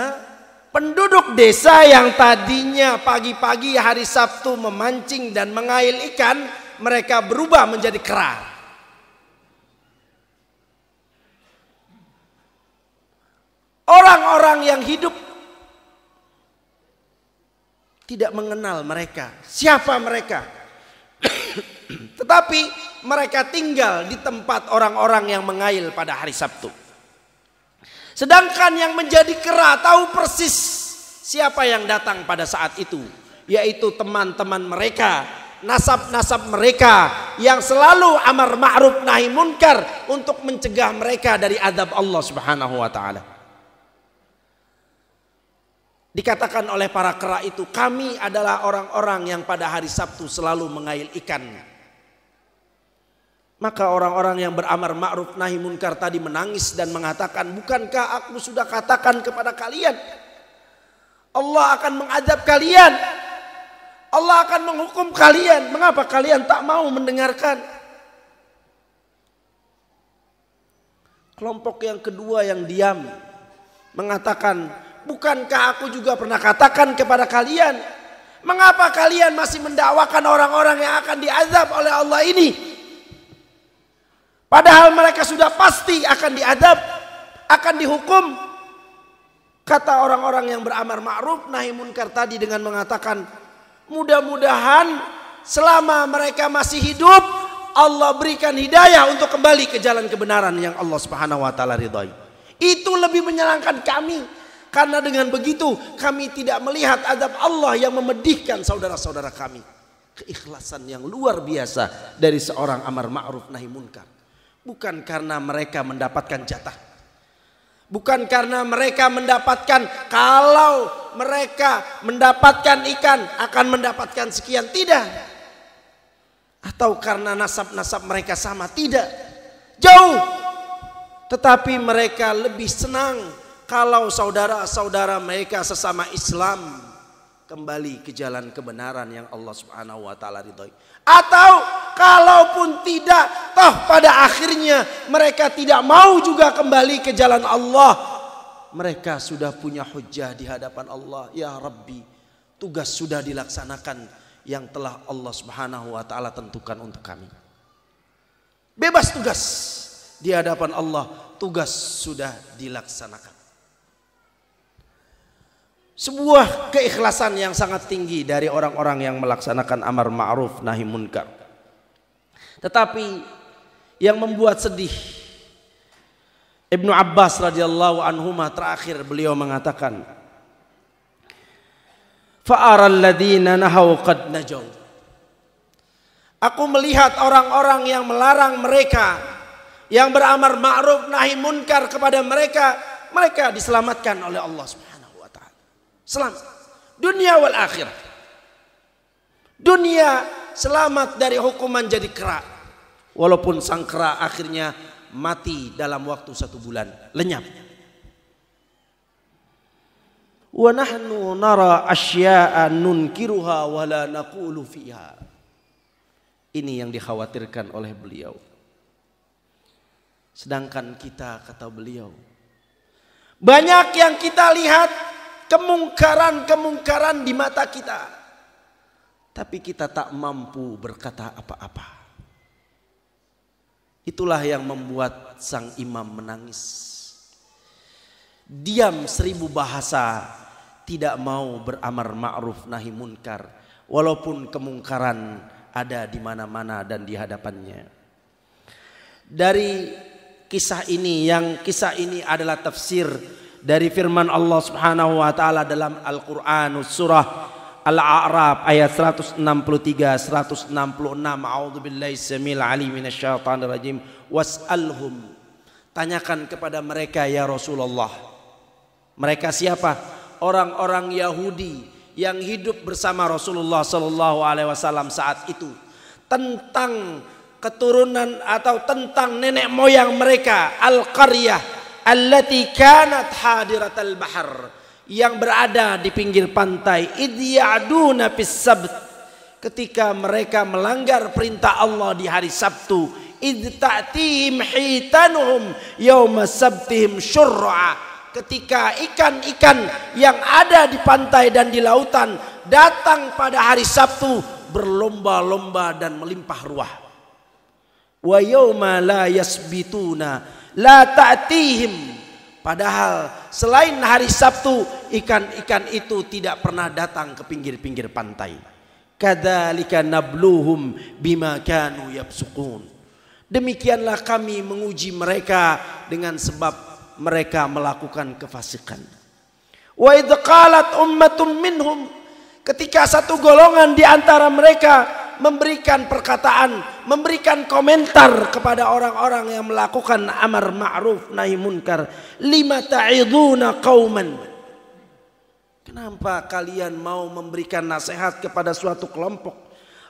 penduduk desa yang tadinya pagi-pagi hari Sabtu memancing dan mengail ikan, mereka berubah menjadi kera. Orang-orang yang hidup tidak mengenal mereka. Siapa mereka? Tetapi mereka tinggal di tempat orang-orang yang mengail pada hari Sabtu. Sedangkan yang menjadi kera tahu persis siapa yang datang pada saat itu, yaitu teman-teman mereka, nasab-nasab mereka yang selalu amar ma'ruf nahi munkar untuk mencegah mereka dari adab Allah Subhanahu wa taala. Dikatakan oleh para kera itu, kami adalah orang-orang yang pada hari Sabtu selalu mengail ikannya. Maka orang-orang yang beramar ma'ruf nahi munkar tadi menangis dan mengatakan, "Bukankah aku sudah katakan kepada kalian, Allah akan mengajab kalian. Allah akan menghukum kalian. Mengapa kalian tak mau mendengarkan?" Kelompok yang kedua yang diam mengatakan, "Bukankah aku juga pernah katakan kepada kalian, mengapa kalian masih mendakwakan orang-orang yang akan diazab oleh Allah ini?" Padahal mereka sudah pasti akan diadab, akan dihukum. Kata orang-orang yang beramar ma'ruf nahi munkar tadi dengan mengatakan, mudah-mudahan selama mereka masih hidup Allah berikan hidayah untuk kembali ke jalan kebenaran yang Allah Subhanahu wa taala ridhai. Itu lebih menyenangkan kami karena dengan begitu kami tidak melihat adab Allah yang memedihkan saudara-saudara kami. Keikhlasan yang luar biasa dari seorang amar ma'ruf nahi munkar. Bukan karena mereka mendapatkan jatah. Bukan karena mereka mendapatkan kalau mereka mendapatkan ikan akan mendapatkan sekian. Tidak. Atau karena nasab-nasab mereka sama. Tidak. Jauh. Tetapi mereka lebih senang kalau saudara-saudara mereka sesama Islam kembali ke jalan kebenaran yang Allah Subhanahu wa taala ridhoi. Atau kalaupun tidak, toh pada akhirnya mereka tidak mau juga kembali ke jalan Allah. Mereka sudah punya hujah di hadapan Allah. Ya Rabbi, tugas sudah dilaksanakan yang telah Allah Subhanahu wa taala tentukan untuk kami. Bebas tugas di hadapan Allah, tugas sudah dilaksanakan sebuah keikhlasan yang sangat tinggi dari orang-orang yang melaksanakan amar ma'ruf nahi munkar. Tetapi yang membuat sedih Ibnu Abbas radhiyallahu anhu terakhir beliau mengatakan ladina nahau qad Aku melihat orang-orang yang melarang mereka yang beramar ma'ruf nahi munkar kepada mereka, mereka diselamatkan oleh Allah SWT. Selamat. Dunia wal akhirat. Dunia selamat dari hukuman jadi kera. Walaupun sang kera akhirnya mati dalam waktu satu bulan. Lenyap. Wa nahnu nara asya'a nunkiruha wa la naqulu fiha. Ini yang dikhawatirkan oleh beliau. Sedangkan kita kata beliau. Banyak yang kita lihat kemungkaran-kemungkaran di mata kita. Tapi kita tak mampu berkata apa-apa. Itulah yang membuat sang imam menangis. Diam seribu bahasa, tidak mau beramar ma'ruf nahi munkar. Walaupun kemungkaran ada di mana-mana dan di hadapannya. Dari kisah ini, yang kisah ini adalah tafsir dari firman Allah Subhanahu wa taala dalam Al-Qur'an surah Al-A'raf ayat 163 166 A'udzubillahi samil alim minasyaitonir rajim was'alhum tanyakan kepada mereka ya Rasulullah mereka siapa orang-orang Yahudi yang hidup bersama Rasulullah sallallahu alaihi wasallam saat itu tentang keturunan atau tentang nenek moyang mereka al-qaryah allati kanat hadiratal bahar yang berada di pinggir pantai idyaduna fis sabt ketika mereka melanggar perintah Allah di hari Sabtu id ta'tihim hitanuhum yauma sabtihim syurra ketika ikan-ikan yang ada di pantai dan di lautan datang pada hari Sabtu berlomba-lomba dan melimpah ruah. Wa yauma la yasbituna la ta'tihim padahal selain hari Sabtu ikan-ikan itu tidak pernah datang ke pinggir-pinggir pantai kadzalika nabluhum bima kanu yabsukun demikianlah kami menguji mereka dengan sebab mereka melakukan kefasikan wa idz qalat ummatun minhum ketika satu golongan di antara mereka memberikan perkataan, memberikan komentar kepada orang-orang yang melakukan amar ma'ruf nahi munkar. Lima ta'iduna qauman. Kenapa kalian mau memberikan nasihat kepada suatu kelompok?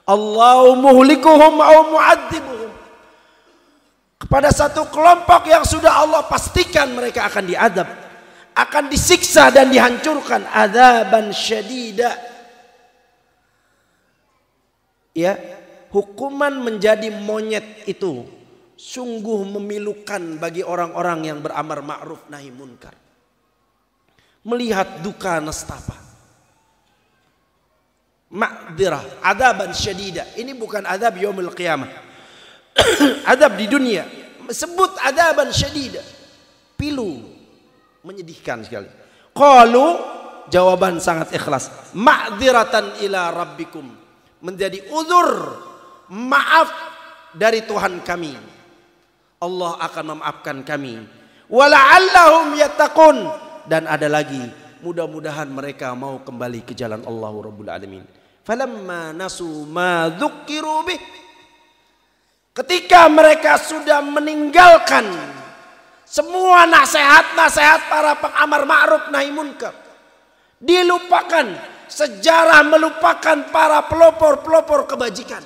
Allahu muhlikuhum au mu'adzibuhum. Kepada satu kelompok yang sudah Allah pastikan mereka akan diadab, akan disiksa dan dihancurkan adaban syadida ya hukuman menjadi monyet itu sungguh memilukan bagi orang-orang yang beramar ma'ruf nahi munkar. Melihat duka nestapa. Ma'dirah, adaban syadida. Ini bukan adab yaumil qiyamah. adab di dunia. Sebut adaban syadida. Pilu. Menyedihkan sekali. Qalu jawaban sangat ikhlas. ma'dziratan ila rabbikum menjadi uzur maaf dari Tuhan kami. Allah akan memaafkan kami. Wala'allahum yattaqun dan ada lagi mudah-mudahan mereka mau kembali ke jalan Allah Rabbul Alamin. Falamma nasu ma Ketika mereka sudah meninggalkan semua nasihat-nasihat para pengamar ma'ruf nahi munkar dilupakan sejarah melupakan para pelopor-pelopor kebajikan.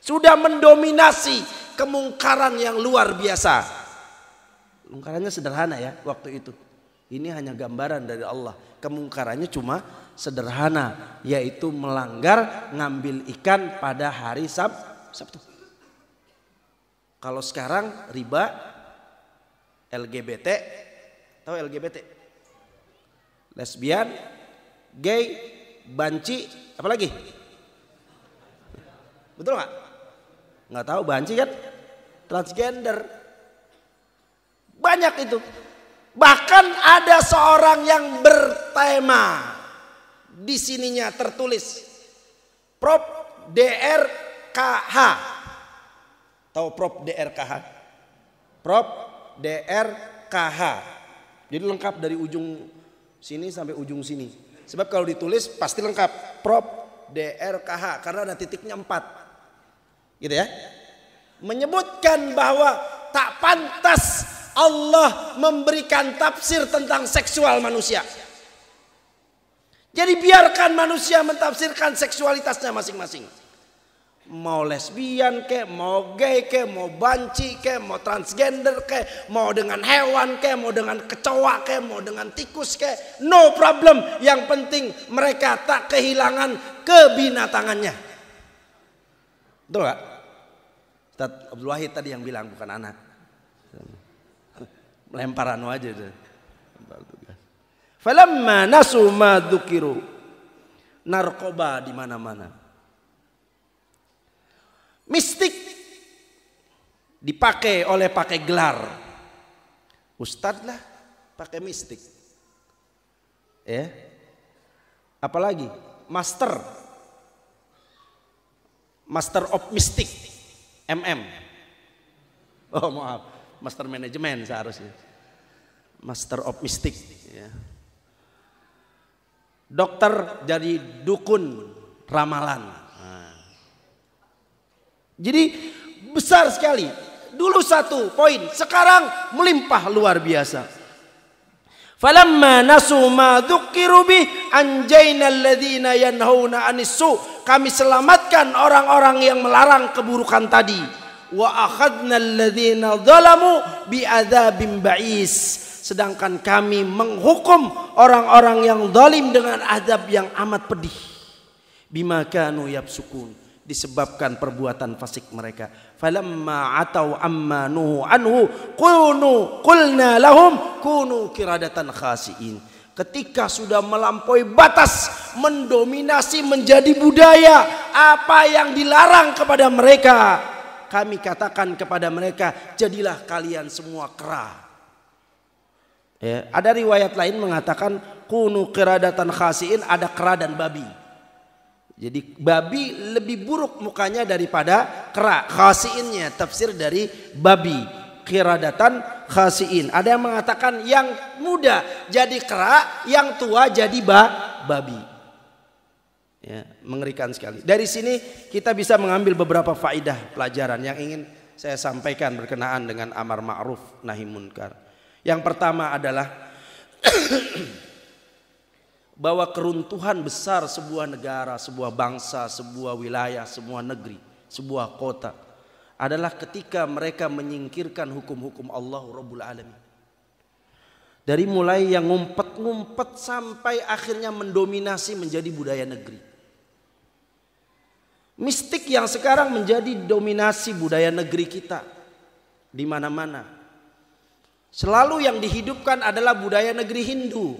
Sudah mendominasi kemungkaran yang luar biasa. Kemungkarannya sederhana ya waktu itu. Ini hanya gambaran dari Allah. Kemungkarannya cuma sederhana. Yaitu melanggar ngambil ikan pada hari Sab Sabtu. Kalau sekarang riba, LGBT, tahu LGBT? Lesbian, gay, banci, apa lagi? Betul nggak? Nggak tahu banci kan? Transgender. Banyak itu. Bahkan ada seorang yang bertema. Di sininya tertulis. Prop DRKH. Tahu Prop DRKH? Prop DRKH. Jadi lengkap dari ujung sini sampai ujung sini. Sebab kalau ditulis pasti lengkap. Prop DRKH karena ada titiknya 4. Gitu ya. Menyebutkan bahwa tak pantas Allah memberikan tafsir tentang seksual manusia. Jadi biarkan manusia mentafsirkan seksualitasnya masing-masing. Mau lesbian ke, mau gay ke, mau banci ke, mau transgender ke, mau dengan hewan ke, mau dengan kecoa ke, mau dengan tikus ke. No problem. Yang penting mereka tak kehilangan kebinatangannya. Betul gak? Ustaz Abdul Wahid tadi yang bilang bukan anak. Melemparan aja deh. Falamma nasu ma dhukiru. Narkoba di mana-mana mistik dipakai oleh pakai gelar. Ustadz lah pakai mistik. Ya. Apalagi master. Master of Mystic MM. Oh maaf, master manajemen seharusnya. Master of Mystic ya. Dokter jadi dukun ramalan. Jadi besar sekali. Dulu satu poin, sekarang melimpah luar biasa. Falamma nasu ma dzukiru bi anjainal ladzina yanhauna anissu. Kami selamatkan orang-orang yang melarang keburukan tadi. Wa akhadnal ladzina dzalamu bi adzabim ba'is. Sedangkan kami menghukum orang-orang yang zalim dengan azab yang amat pedih. Bima kanu yafsukun disebabkan perbuatan fasik mereka. Falamma atau amma nuhu anhu kunu kulna lahum kunu kiradatan khasiin. Ketika sudah melampaui batas, mendominasi menjadi budaya apa yang dilarang kepada mereka, kami katakan kepada mereka, jadilah kalian semua kera. Ya, ada riwayat lain mengatakan kunu kiradatan khasiin ada kera dan babi. Jadi babi lebih buruk mukanya daripada kera. Khasiinnya tafsir dari babi. Kiradatan khasiin. Ada yang mengatakan yang muda jadi kera, yang tua jadi ba babi. Ya, mengerikan sekali. Dari sini kita bisa mengambil beberapa faidah pelajaran yang ingin saya sampaikan berkenaan dengan amar ma'ruf nahi munkar. Yang pertama adalah bahwa keruntuhan besar sebuah negara, sebuah bangsa, sebuah wilayah, sebuah negeri, sebuah kota adalah ketika mereka menyingkirkan hukum-hukum Allah Rabbul Alamin. Dari mulai yang ngumpet-ngumpet sampai akhirnya mendominasi menjadi budaya negeri. Mistik yang sekarang menjadi dominasi budaya negeri kita di mana-mana. Selalu yang dihidupkan adalah budaya negeri Hindu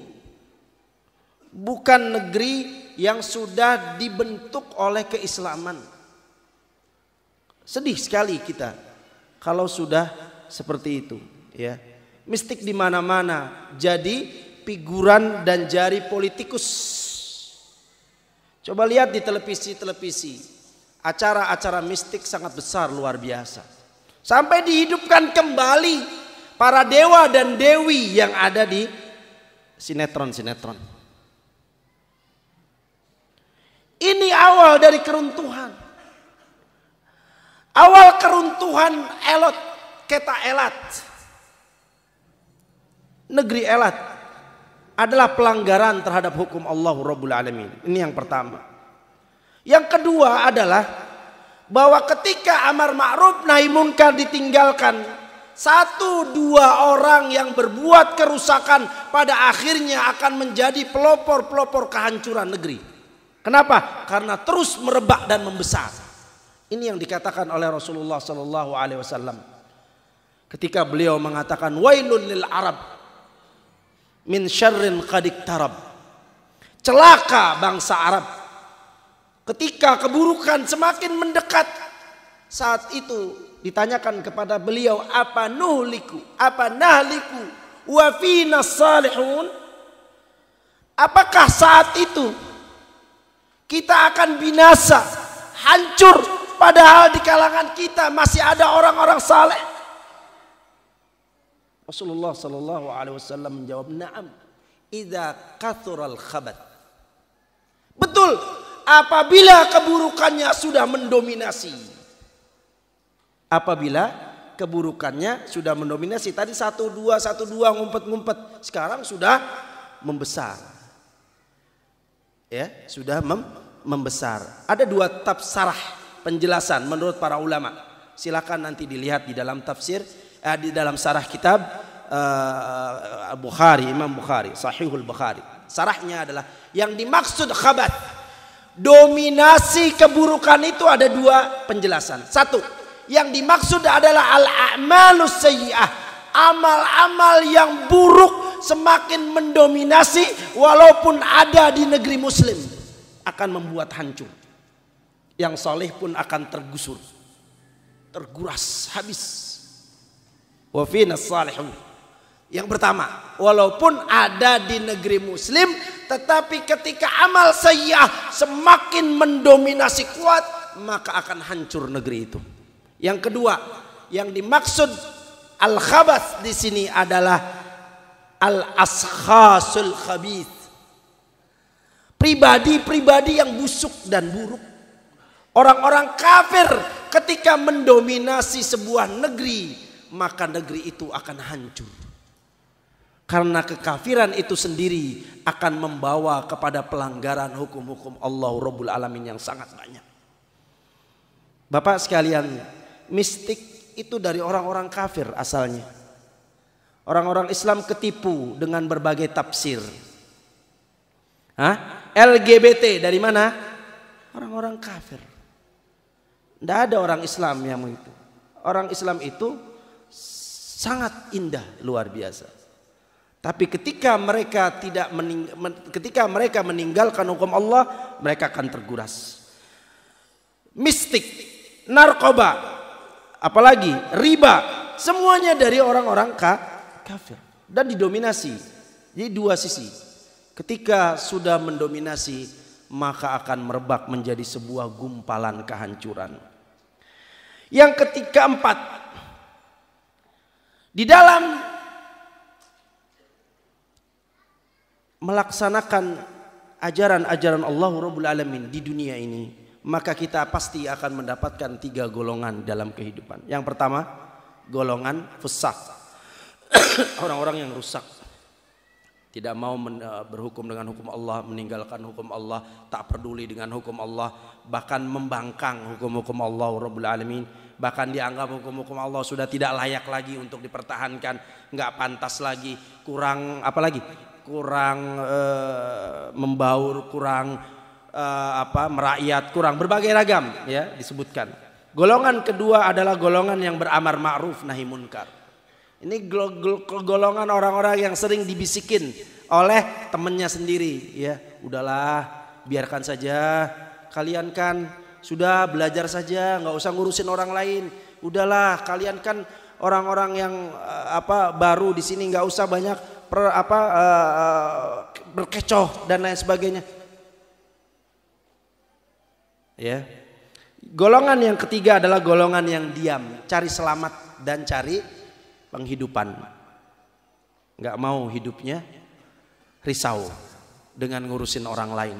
bukan negeri yang sudah dibentuk oleh keislaman. Sedih sekali kita kalau sudah seperti itu, ya. Mistik di mana-mana. Jadi figuran dan jari politikus. Coba lihat di televisi-televisi. Acara-acara mistik sangat besar luar biasa. Sampai dihidupkan kembali para dewa dan dewi yang ada di sinetron-sinetron. Ini awal dari keruntuhan. Awal keruntuhan Elot, kata Elat. Negeri Elat adalah pelanggaran terhadap hukum Allah Rabbul Alamin. Ini yang pertama. Yang kedua adalah bahwa ketika amar ma'ruf nahi munkar ditinggalkan satu dua orang yang berbuat kerusakan pada akhirnya akan menjadi pelopor-pelopor kehancuran negeri. Kenapa? Karena terus merebak dan membesar. Ini yang dikatakan oleh Rasulullah Sallallahu Alaihi Wasallam ketika beliau mengatakan wailun lil Arab min syarrin qadik tarab. Celaka bangsa Arab ketika keburukan semakin mendekat. Saat itu ditanyakan kepada beliau apa nuhliku, apa nahliku, wa salihun. Apakah saat itu kita akan binasa, hancur. Padahal di kalangan kita masih ada orang-orang saleh. Rasulullah Shallallahu Alaihi Wasallam menjawab, Naam, ida kathural khabat. Betul, apabila keburukannya sudah mendominasi. Apabila keburukannya sudah mendominasi. Tadi satu dua satu dua ngumpet-ngumpet. Sekarang sudah membesar ya sudah mem membesar. Ada dua tafsirah penjelasan menurut para ulama. Silakan nanti dilihat di dalam tafsir eh, di dalam sarah kitab eh, Bukhari Imam Bukhari Sahihul Bukhari. Sarahnya adalah yang dimaksud khabat dominasi keburukan itu ada dua penjelasan. Satu, yang dimaksud adalah al-a'malus sayyi'ah, amal-amal yang buruk semakin mendominasi walaupun ada di negeri muslim akan membuat hancur. Yang soleh pun akan tergusur. Terguras habis. Yang pertama, walaupun ada di negeri muslim, tetapi ketika amal sayyah semakin mendominasi kuat, maka akan hancur negeri itu. Yang kedua, yang dimaksud al-khabas di sini adalah al ashasul khabith. Pribadi-pribadi yang busuk dan buruk. Orang-orang kafir ketika mendominasi sebuah negeri, maka negeri itu akan hancur. Karena kekafiran itu sendiri akan membawa kepada pelanggaran hukum-hukum Allah Rabbul Alamin yang sangat banyak. Bapak sekalian, mistik itu dari orang-orang kafir asalnya. Orang-orang Islam ketipu dengan berbagai tafsir. Hah? LGBT dari mana? Orang-orang kafir. Tidak ada orang Islam yang itu. Orang Islam itu sangat indah luar biasa. Tapi ketika mereka tidak mening, ketika mereka meninggalkan hukum Allah, mereka akan terguras. Mistik, narkoba, apalagi riba, semuanya dari orang-orang kafir kafir dan didominasi. di dua sisi. Ketika sudah mendominasi maka akan merebak menjadi sebuah gumpalan kehancuran. Yang ketiga empat. Di dalam melaksanakan ajaran-ajaran Allah Rabbul Alamin di dunia ini, maka kita pasti akan mendapatkan tiga golongan dalam kehidupan. Yang pertama, golongan fesak. orang-orang yang rusak tidak mau eh, berhukum dengan hukum Allah, meninggalkan hukum Allah, tak peduli dengan hukum Allah, bahkan membangkang hukum-hukum Allah Rabbul Alamin, bahkan dianggap hukum-hukum Allah sudah tidak layak lagi untuk dipertahankan, nggak pantas lagi, kurang apa lagi, kurang e, membaur, kurang e, apa merakyat, kurang berbagai ragam ya disebutkan. Golongan kedua adalah golongan yang beramar ma'ruf nahi munkar. Ini golongan orang-orang yang sering dibisikin oleh temannya sendiri. Ya, udahlah, biarkan saja. Kalian kan sudah belajar saja, nggak usah ngurusin orang lain. Udahlah, kalian kan orang-orang yang eh, apa baru di sini nggak usah banyak per, apa eh, eh, berkecoh dan lain sebagainya. Ya. Golongan yang ketiga adalah golongan yang diam, cari selamat dan cari penghidupan. Gak mau hidupnya risau dengan ngurusin orang lain.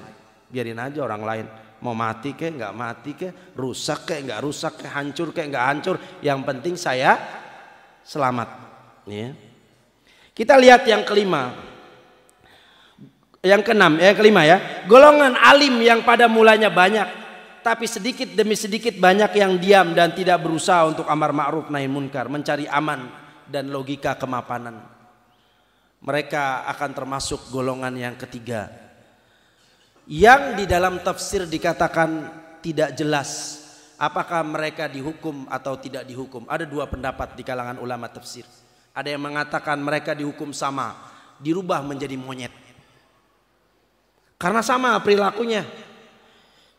Biarin aja orang lain mau mati ke gak mati ke rusak ke gak rusak ke hancur ke gak hancur yang penting saya selamat ya kita lihat yang kelima yang keenam ya eh, kelima ya golongan alim yang pada mulanya banyak tapi sedikit demi sedikit banyak yang diam dan tidak berusaha untuk amar ma'ruf nahi munkar mencari aman dan logika kemapanan. Mereka akan termasuk golongan yang ketiga. Yang di dalam tafsir dikatakan tidak jelas apakah mereka dihukum atau tidak dihukum. Ada dua pendapat di kalangan ulama tafsir. Ada yang mengatakan mereka dihukum sama, dirubah menjadi monyet. Karena sama perilakunya.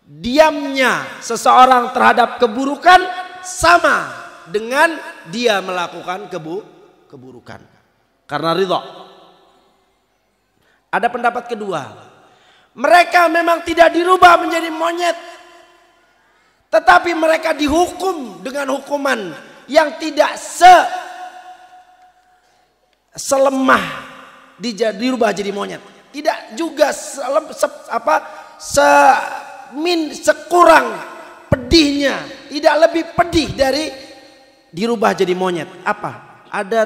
Diamnya seseorang terhadap keburukan sama dengan dia melakukan kebu keburukan karena ridho. Ada pendapat kedua. Mereka memang tidak dirubah menjadi monyet. Tetapi mereka dihukum dengan hukuman yang tidak se selemah dirubah jadi monyet. Tidak juga selem, se, apa se min sekurang pedihnya, tidak lebih pedih dari dirubah jadi monyet. Apa? Ada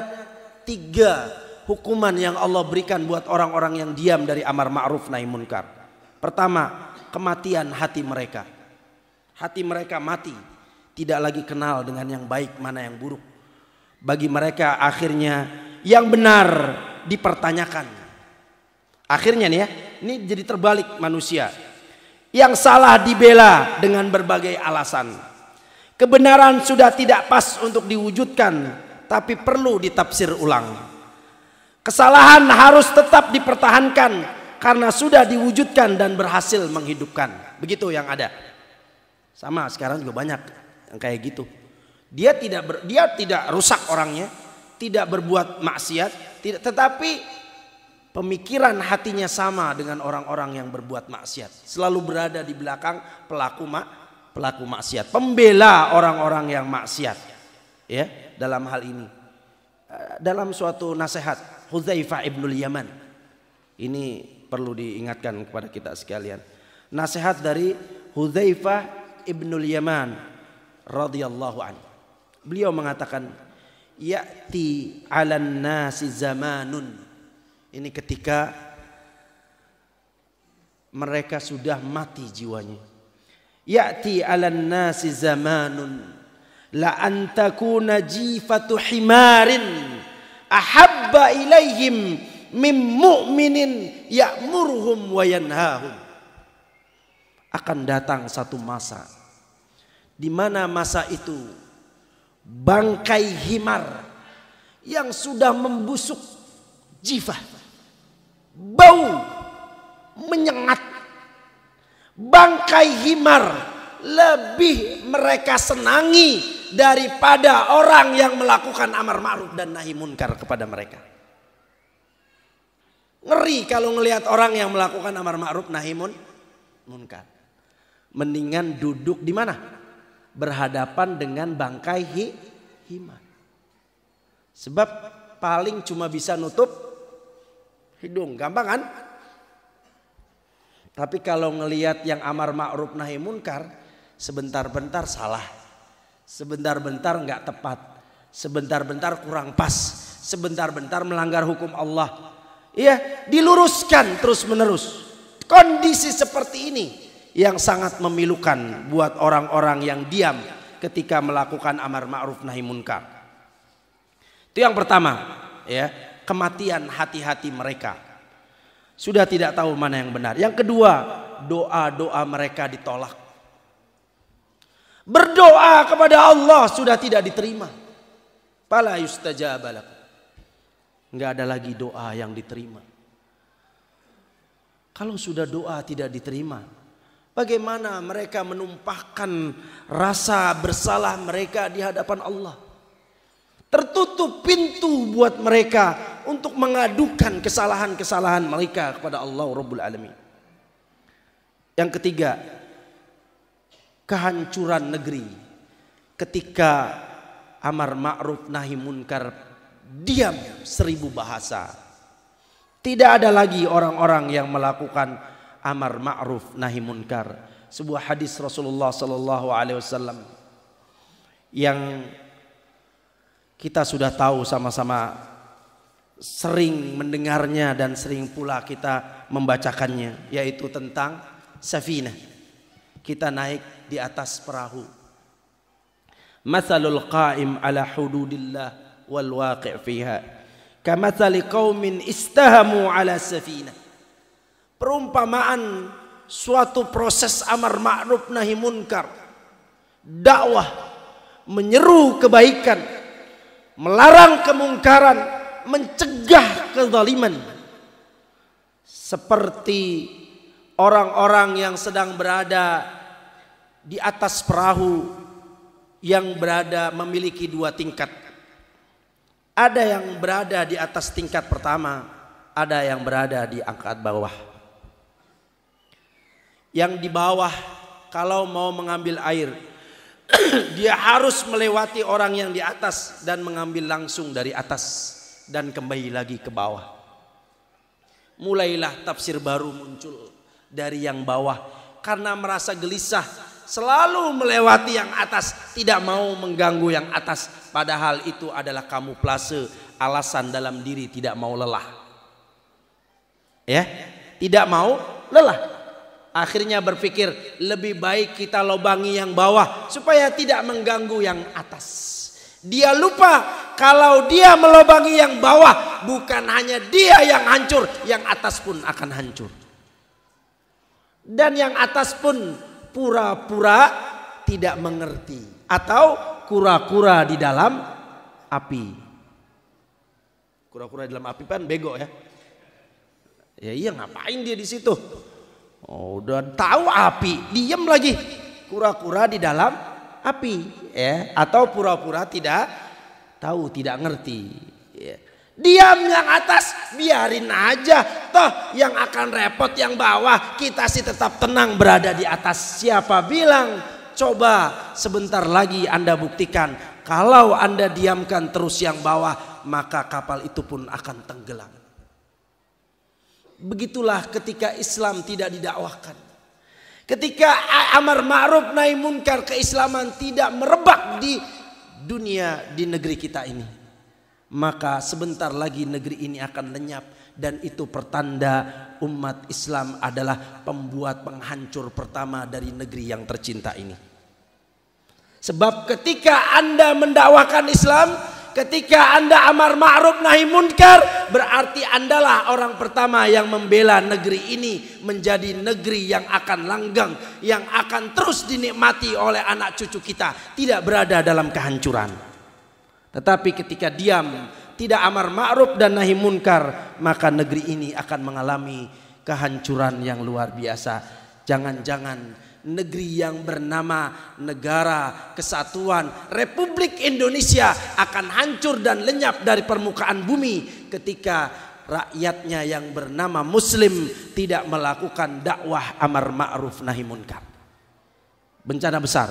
tiga hukuman yang Allah berikan buat orang-orang yang diam dari amar ma'ruf nahi munkar. Pertama, kematian hati mereka. Hati mereka mati, tidak lagi kenal dengan yang baik mana yang buruk. Bagi mereka akhirnya yang benar dipertanyakan. Akhirnya nih ya, ini jadi terbalik manusia. Yang salah dibela dengan berbagai alasan Kebenaran sudah tidak pas untuk diwujudkan, tapi perlu ditafsir ulang. Kesalahan harus tetap dipertahankan karena sudah diwujudkan dan berhasil menghidupkan. Begitu yang ada. Sama sekarang juga banyak yang kayak gitu. Dia tidak ber, dia tidak rusak orangnya, tidak berbuat maksiat, tidak tetapi pemikiran hatinya sama dengan orang-orang yang berbuat maksiat. Selalu berada di belakang pelaku mak pelaku maksiat, pembela orang-orang yang maksiat. Ya, dalam hal ini. Eh, dalam suatu nasihat Huzaifah ibnul Yaman. Ini perlu diingatkan kepada kita sekalian. Nasihat dari Huzaifah ibnul Yaman radhiyallahu an. Beliau mengatakan ya'ti 'alan nasi zamanun. Ini ketika mereka sudah mati jiwanya Ya'ti alan nasi zamanun la antakuna jifatu himarin ahabba ilaihim mim mu'minin ya'murhum wa yanhahum. Akan datang satu masa di mana masa itu bangkai himar yang sudah membusuk jifah bau menyengat bangkai himar lebih mereka senangi daripada orang yang melakukan amar ma'ruf dan nahi munkar kepada mereka. Ngeri kalau ngelihat orang yang melakukan amar ma'ruf nahi mun, munkar. Mendingan duduk di mana? Berhadapan dengan bangkai hi, himar. Sebab paling cuma bisa nutup hidung, gampang kan? Tapi kalau ngeliat yang amar ma'ruf nahi munkar, sebentar-bentar salah. Sebentar-bentar nggak tepat. Sebentar-bentar kurang pas. Sebentar-bentar melanggar hukum Allah. Iya, diluruskan terus-menerus. Kondisi seperti ini yang sangat memilukan buat orang-orang yang diam ketika melakukan amar ma'ruf nahi munkar. Itu yang pertama, ya, kematian hati-hati mereka. Sudah tidak tahu mana yang benar. Yang kedua, doa-doa mereka ditolak. Berdoa kepada Allah sudah tidak diterima. Pala yustajabalak. Enggak ada lagi doa yang diterima. Kalau sudah doa tidak diterima, bagaimana mereka menumpahkan rasa bersalah mereka di hadapan Allah? Tertutup pintu buat mereka untuk mengadukan kesalahan-kesalahan mereka kepada Allah Rabbul Alamin. Yang ketiga, kehancuran negeri ketika amar ma'ruf nahi munkar diam seribu bahasa. Tidak ada lagi orang-orang yang melakukan amar ma'ruf nahi munkar. Sebuah hadis Rasulullah sallallahu alaihi wasallam yang kita sudah tahu sama-sama sering mendengarnya dan sering pula kita membacakannya yaitu tentang safinah kita naik di atas perahu Masalul qa'im ala hududillah wal waqi' fiha kamathali qaumin istahamu ala safinah perumpamaan suatu proses amar ma'ruf nahi munkar dakwah menyeru kebaikan melarang kemungkaran, mencegah kezaliman. Seperti orang-orang yang sedang berada di atas perahu yang berada memiliki dua tingkat. Ada yang berada di atas tingkat pertama, ada yang berada di angkat bawah. Yang di bawah kalau mau mengambil air dia harus melewati orang yang di atas dan mengambil langsung dari atas dan kembali lagi ke bawah. Mulailah tafsir baru muncul dari yang bawah karena merasa gelisah selalu melewati yang atas tidak mau mengganggu yang atas padahal itu adalah kamu kamuflase alasan dalam diri tidak mau lelah. Ya, tidak mau lelah. Akhirnya berpikir lebih baik kita lobangi yang bawah supaya tidak mengganggu yang atas. Dia lupa kalau dia melobangi yang bawah bukan hanya dia yang hancur, yang atas pun akan hancur. Dan yang atas pun pura-pura tidak mengerti atau kura-kura di dalam api. Kura-kura di dalam api kan bego ya. Ya iya ngapain dia di situ? Oh, dan tahu api, diam lagi. Kura-kura di dalam api, ya, atau pura-pura tidak tahu, tidak ngerti. Ya. Diam yang atas, biarin aja. Toh yang akan repot yang bawah, kita sih tetap tenang berada di atas. Siapa bilang? Coba sebentar lagi Anda buktikan. Kalau Anda diamkan terus yang bawah, maka kapal itu pun akan tenggelam. Begitulah ketika Islam tidak didakwahkan. Ketika amar ma'ruf nahi munkar keislaman tidak merebak di dunia di negeri kita ini. Maka sebentar lagi negeri ini akan lenyap dan itu pertanda umat Islam adalah pembuat penghancur pertama dari negeri yang tercinta ini. Sebab ketika Anda mendakwakan Islam, Ketika Anda amar ma'ruf nahi munkar, berarti Andalah orang pertama yang membela negeri ini menjadi negeri yang akan langgang, yang akan terus dinikmati oleh anak cucu kita, tidak berada dalam kehancuran. Tetapi ketika diam, tidak amar ma'ruf dan nahi munkar, maka negeri ini akan mengalami kehancuran yang luar biasa. Jangan-jangan negeri yang bernama negara kesatuan Republik Indonesia akan hancur dan lenyap dari permukaan bumi ketika rakyatnya yang bernama muslim tidak melakukan dakwah amar ma'ruf nahi munkar. Bencana besar.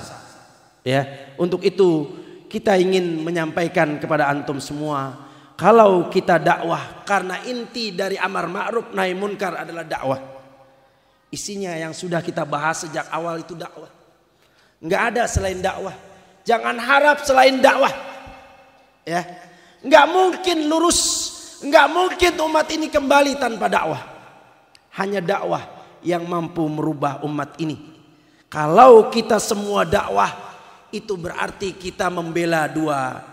Ya, untuk itu kita ingin menyampaikan kepada antum semua kalau kita dakwah karena inti dari amar ma'ruf nahi munkar adalah dakwah Isinya yang sudah kita bahas sejak awal itu dakwah. Nggak ada selain dakwah. Jangan harap selain dakwah. Ya, nggak mungkin lurus, nggak mungkin umat ini kembali tanpa dakwah. Hanya dakwah yang mampu merubah umat ini. Kalau kita semua dakwah, itu berarti kita membela dua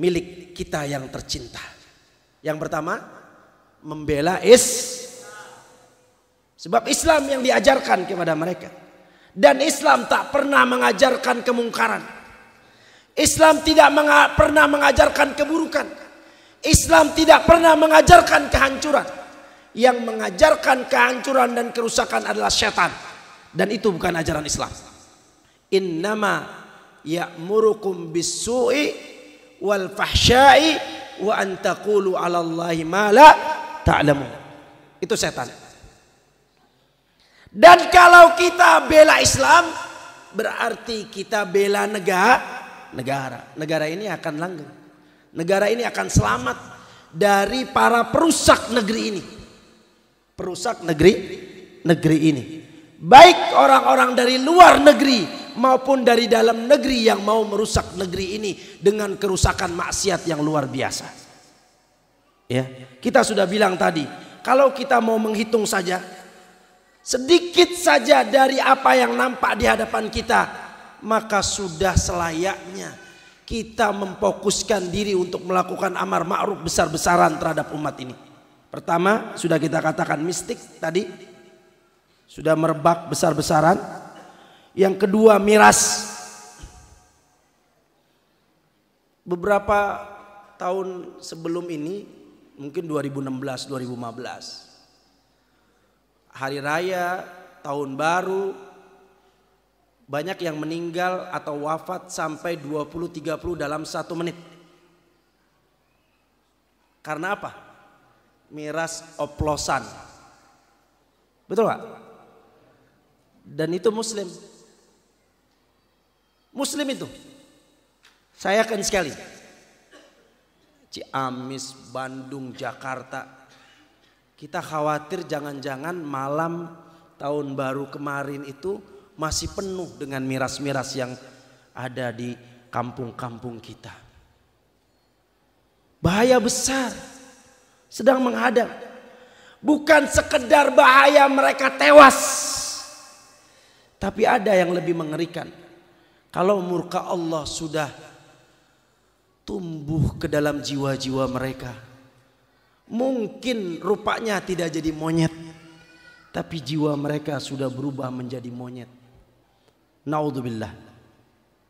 milik kita yang tercinta. Yang pertama, membela is Sebab Islam yang diajarkan kepada mereka. Dan Islam tak pernah mengajarkan kemungkaran. Islam tidak menga pernah mengajarkan keburukan. Islam tidak pernah mengajarkan kehancuran. Yang mengajarkan kehancuran dan kerusakan adalah syaitan, Dan itu bukan ajaran Islam. Innama ya'murukum bisu'i wal fahsyai wa antaqulu 'ala Allahi ma la Itu syaitan. Dan kalau kita bela Islam berarti kita bela negara, negara. Negara ini akan langgeng. Negara ini akan selamat dari para perusak negeri ini. Perusak negeri negeri ini. Baik orang-orang dari luar negeri maupun dari dalam negeri yang mau merusak negeri ini dengan kerusakan maksiat yang luar biasa. Ya, kita sudah bilang tadi, kalau kita mau menghitung saja sedikit saja dari apa yang nampak di hadapan kita, maka sudah selayaknya kita memfokuskan diri untuk melakukan amar ma'ruf besar-besaran terhadap umat ini. Pertama, sudah kita katakan mistik tadi, sudah merebak besar-besaran. Yang kedua, miras. Beberapa tahun sebelum ini, mungkin 2016, 2015, hari raya, tahun baru, banyak yang meninggal atau wafat sampai 20-30 dalam satu menit. Karena apa? Miras oplosan. Betul nggak? Dan itu muslim. Muslim itu. Saya akan sekali. Ciamis, Bandung, Jakarta, kita khawatir jangan-jangan malam tahun baru kemarin itu masih penuh dengan miras-miras yang ada di kampung-kampung kita. Bahaya besar sedang menghadap. Bukan sekedar bahaya mereka tewas. Tapi ada yang lebih mengerikan. Kalau murka Allah sudah tumbuh ke dalam jiwa-jiwa mereka Mungkin rupanya tidak jadi monyet. Tapi jiwa mereka sudah berubah menjadi monyet. Naudzubillah.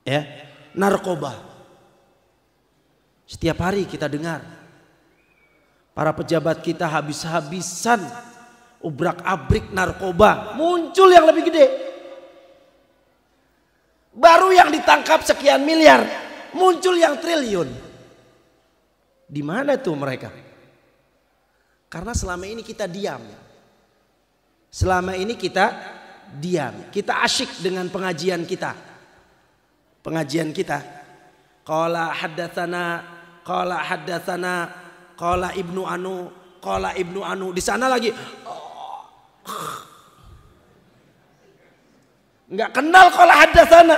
Ya, narkoba. Setiap hari kita dengar para pejabat kita habis-habisan ubrak-abrik narkoba, muncul yang lebih gede. Baru yang ditangkap sekian miliar, muncul yang triliun. Di mana tuh mereka? Karena selama ini kita diam. Selama ini kita diam. Kita asyik dengan pengajian kita. Pengajian kita. Qala haddatsana qala haddatsana qala ibnu anu qala ibnu anu di sana lagi nggak kenal qala haddatsana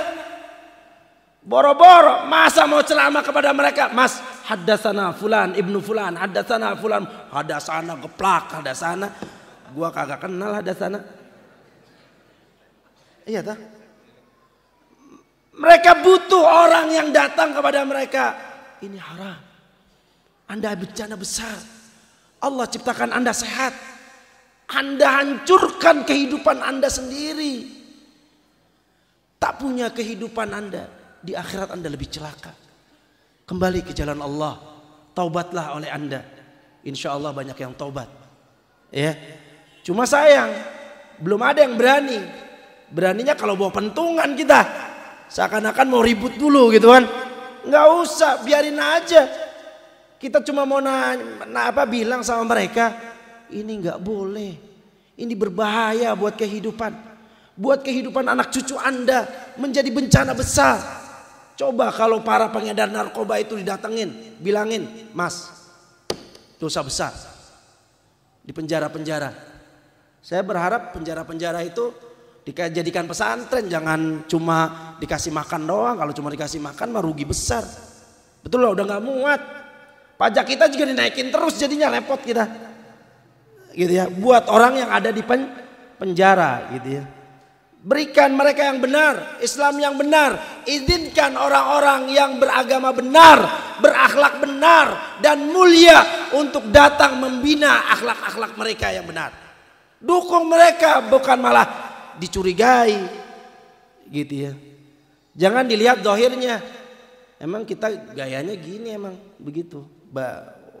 boro-boro masa mau celama kepada mereka mas haddatsana fulan ibnu fulan haddatsana fulan ada sana geplak ada sana gua kagak kenal ada sana iya tah mereka butuh orang yang datang kepada mereka ini haram anda bencana besar Allah ciptakan anda sehat anda hancurkan kehidupan anda sendiri tak punya kehidupan anda di akhirat anda lebih celaka kembali ke jalan Allah taubatlah oleh anda Insya Allah banyak yang tobat. Ya. Cuma sayang, belum ada yang berani. Beraninya kalau bawa pentungan kita. Seakan-akan mau ribut dulu gitu kan. Nggak usah, biarin aja. Kita cuma mau nanya, na apa bilang sama mereka. Ini nggak boleh. Ini berbahaya buat kehidupan. Buat kehidupan anak cucu Anda menjadi bencana besar. Coba kalau para pengedar narkoba itu didatengin, bilangin, "Mas, dosa besar. Di penjara-penjara. Saya berharap penjara-penjara itu dijadikan pesantren jangan cuma dikasih makan doang kalau cuma dikasih makan mah rugi besar betul lah udah nggak muat pajak kita juga dinaikin terus jadinya repot kita gitu ya buat orang yang ada di penjara gitu ya Berikan mereka yang benar, Islam yang benar. Izinkan orang-orang yang beragama benar, berakhlak benar dan mulia untuk datang membina akhlak-akhlak mereka yang benar. Dukung mereka bukan malah dicurigai gitu ya. Jangan dilihat dohirnya. Emang kita gayanya gini emang begitu.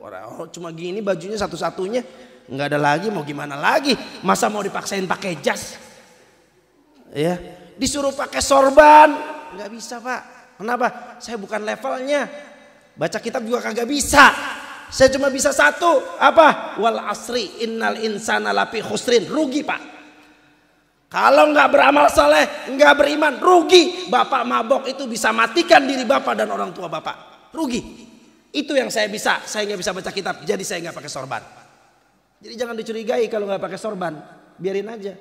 orang cuma gini bajunya satu-satunya nggak ada lagi mau gimana lagi masa mau dipaksain pakai jas ya disuruh pakai sorban nggak bisa pak kenapa saya bukan levelnya baca kitab juga kagak bisa saya cuma bisa satu apa wal asri innal insana lapi khusrin rugi pak kalau nggak beramal saleh, nggak beriman, rugi. Bapak mabok itu bisa matikan diri bapak dan orang tua bapak. Rugi. Itu yang saya bisa. Saya nggak bisa baca kitab, jadi saya nggak pakai sorban. Jadi jangan dicurigai kalau nggak pakai sorban. Biarin aja.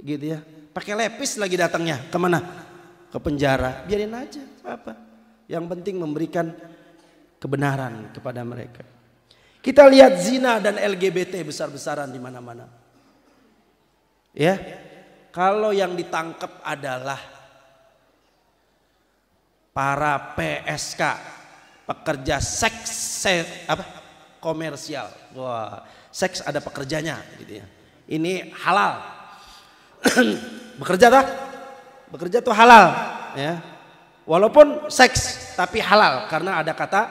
Gitu ya. Pakai lepis lagi datangnya kemana? Ke penjara. Biarin aja, apa? Yang penting memberikan kebenaran kepada mereka. Kita lihat zina dan LGBT besar-besaran di mana-mana. Ya, kalau yang ditangkap adalah para PSK, pekerja seks, seks apa? komersial. Wah, seks ada pekerjanya gitu ya. Ini halal. Bekerja dah, Bekerja tuh halal ya. Walaupun seks tapi halal karena ada kata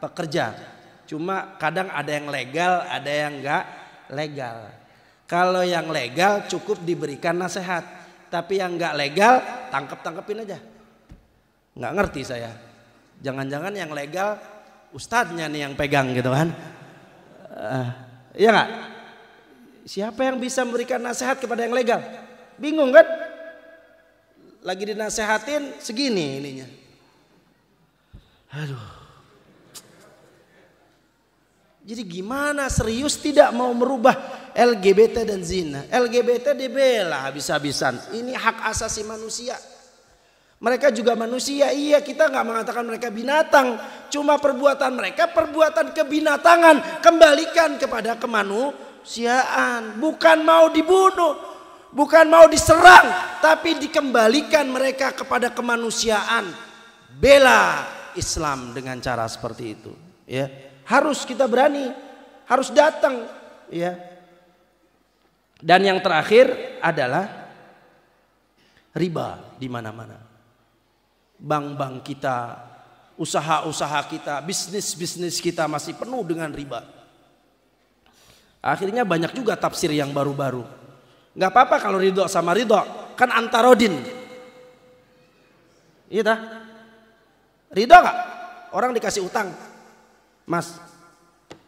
pekerja. Cuma kadang ada yang legal, ada yang enggak legal. Kalau yang legal cukup diberikan nasihat, tapi yang enggak legal tangkap-tangkepin aja. Enggak ngerti saya. Jangan-jangan yang legal ustadznya nih yang pegang gitu kan. Uh, iya enggak? Siapa yang bisa memberikan nasihat kepada yang legal? Bingung kan? Lagi dinasehatin segini ininya. Aduh. Jadi gimana serius tidak mau merubah LGBT dan zina. LGBT dibela habis-habisan. Ini hak asasi manusia. Mereka juga manusia. Iya kita nggak mengatakan mereka binatang. Cuma perbuatan mereka perbuatan kebinatangan. Kembalikan kepada kemanusiaan. Bukan mau dibunuh bukan mau diserang, tapi dikembalikan mereka kepada kemanusiaan. Bela Islam dengan cara seperti itu, ya. Harus kita berani, harus datang, ya. Dan yang terakhir adalah riba di mana-mana. Bank-bank kita, usaha-usaha kita, bisnis-bisnis kita masih penuh dengan riba. Akhirnya banyak juga tafsir yang baru-baru Nggak apa-apa kalau ridho sama ridho, kan antarodin. Iya dah. Ridho nggak? Orang dikasih utang, Mas.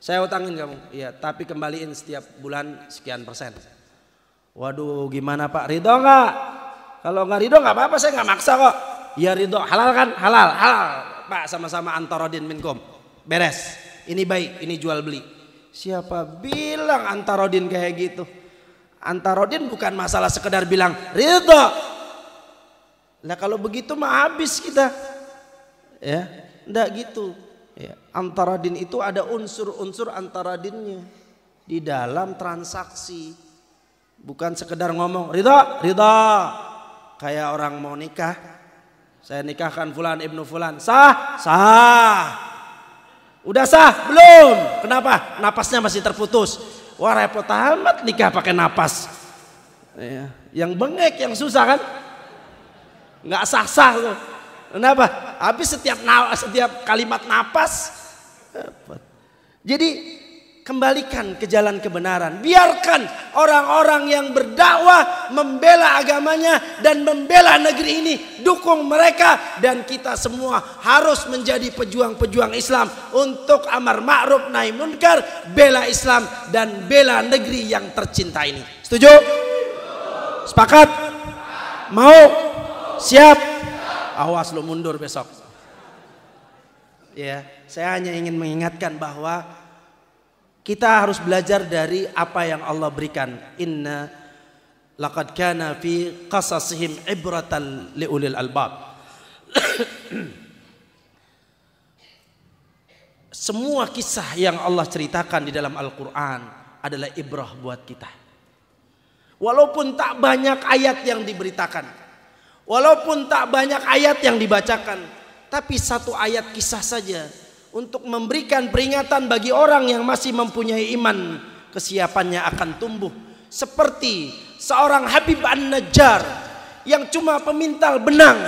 Saya utangin kamu, iya. Tapi kembaliin setiap bulan sekian persen. Waduh, gimana Pak? Ridho nggak? Kalau nggak ridho nggak apa-apa, saya nggak maksa kok. Ya ridho halal kan? Halal, halal. Pak sama-sama antarodin minkom. Beres. Ini baik, ini jual beli. Siapa bilang antarodin kayak gitu? Antarodin bukan masalah sekedar bilang ridho. Nah kalau begitu mah habis kita. Ya, enggak gitu. Ya, antarodin itu ada unsur-unsur antarodinnya di dalam transaksi. Bukan sekedar ngomong ridho, ridho. Kayak orang mau nikah, saya nikahkan fulan ibnu fulan. Sah, sah. Udah sah? Belum. Kenapa? Napasnya masih terputus. Wah repot amat nikah pakai napas. Ya. Yang bengek, yang susah kan? Nggak sah-sah tuh. Kenapa? Habis setiap na setiap kalimat napas. Jadi Kembalikan ke jalan kebenaran. Biarkan orang-orang yang berdakwah membela agamanya dan membela negeri ini. Dukung mereka dan kita semua harus menjadi pejuang-pejuang Islam untuk amar ma'ruf nahi munkar, bela Islam dan bela negeri yang tercinta ini. Setuju? Sepakat? Mau? Siap? Awas lu mundur besok. Ya, saya hanya ingin mengingatkan bahwa kita harus belajar dari apa yang Allah berikan. Inna laqad kana fi qasasihim ibratan liulil albab. Semua kisah yang Allah ceritakan di dalam Al-Quran adalah ibrah buat kita. Walaupun tak banyak ayat yang diberitakan. Walaupun tak banyak ayat yang dibacakan. Tapi satu ayat kisah saja untuk memberikan peringatan bagi orang yang masih mempunyai iman kesiapannya akan tumbuh seperti seorang Habib An-Najjar yang cuma pemintal benang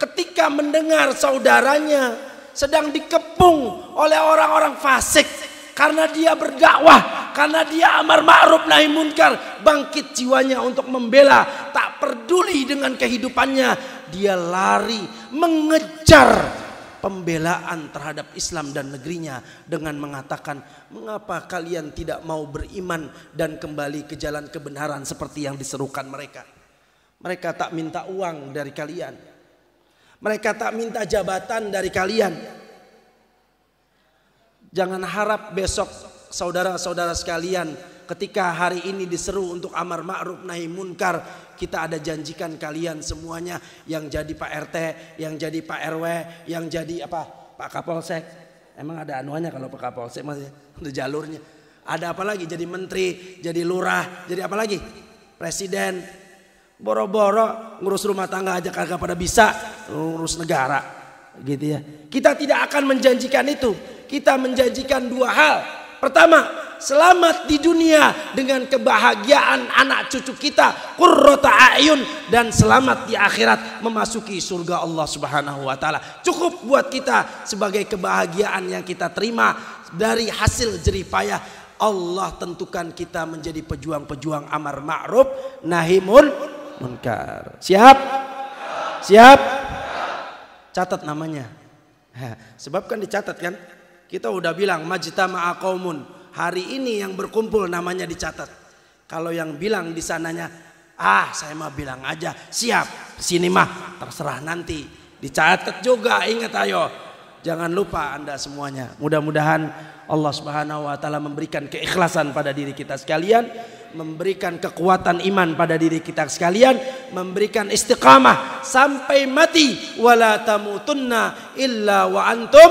ketika mendengar saudaranya sedang dikepung oleh orang-orang fasik karena dia berdakwah, karena dia amar ma'ruf nahi munkar, bangkit jiwanya untuk membela, tak peduli dengan kehidupannya, dia lari mengejar pembelaan terhadap Islam dan negerinya dengan mengatakan mengapa kalian tidak mau beriman dan kembali ke jalan kebenaran seperti yang diserukan mereka. Mereka tak minta uang dari kalian. Mereka tak minta jabatan dari kalian. Jangan harap besok saudara-saudara sekalian ketika hari ini diseru untuk amar ma'ruf nahi munkar kita ada janjikan kalian semuanya yang jadi Pak RT, yang jadi Pak RW, yang jadi apa Pak Kapolsek. Emang ada anuannya kalau Pak Kapolsek masih ada jalurnya. Ada apa lagi? Jadi menteri, jadi lurah, jadi apa lagi? Presiden. Boro-boro ngurus rumah tangga aja kagak pada bisa ngurus negara gitu ya. Kita tidak akan menjanjikan itu. Kita menjanjikan dua hal. Pertama, selamat di dunia dengan kebahagiaan anak cucu kita kurrota ayun dan selamat di akhirat memasuki surga Allah Subhanahu wa taala. Cukup buat kita sebagai kebahagiaan yang kita terima dari hasil jeripayah Allah tentukan kita menjadi pejuang-pejuang amar ma'ruf nahimun munkar. Siap? Siap? Catat namanya. Sebab kan dicatat kan? Kita udah bilang majtama'a qaumun hari ini yang berkumpul namanya dicatat. Kalau yang bilang di sananya, ah saya mah bilang aja siap, sini mah terserah nanti. Dicatat juga ingat ayo. Jangan lupa anda semuanya. Mudah-mudahan Allah subhanahu wa ta'ala memberikan keikhlasan pada diri kita sekalian. Memberikan kekuatan iman pada diri kita sekalian. Memberikan istiqamah sampai mati. Wala tamutunna illa wa antum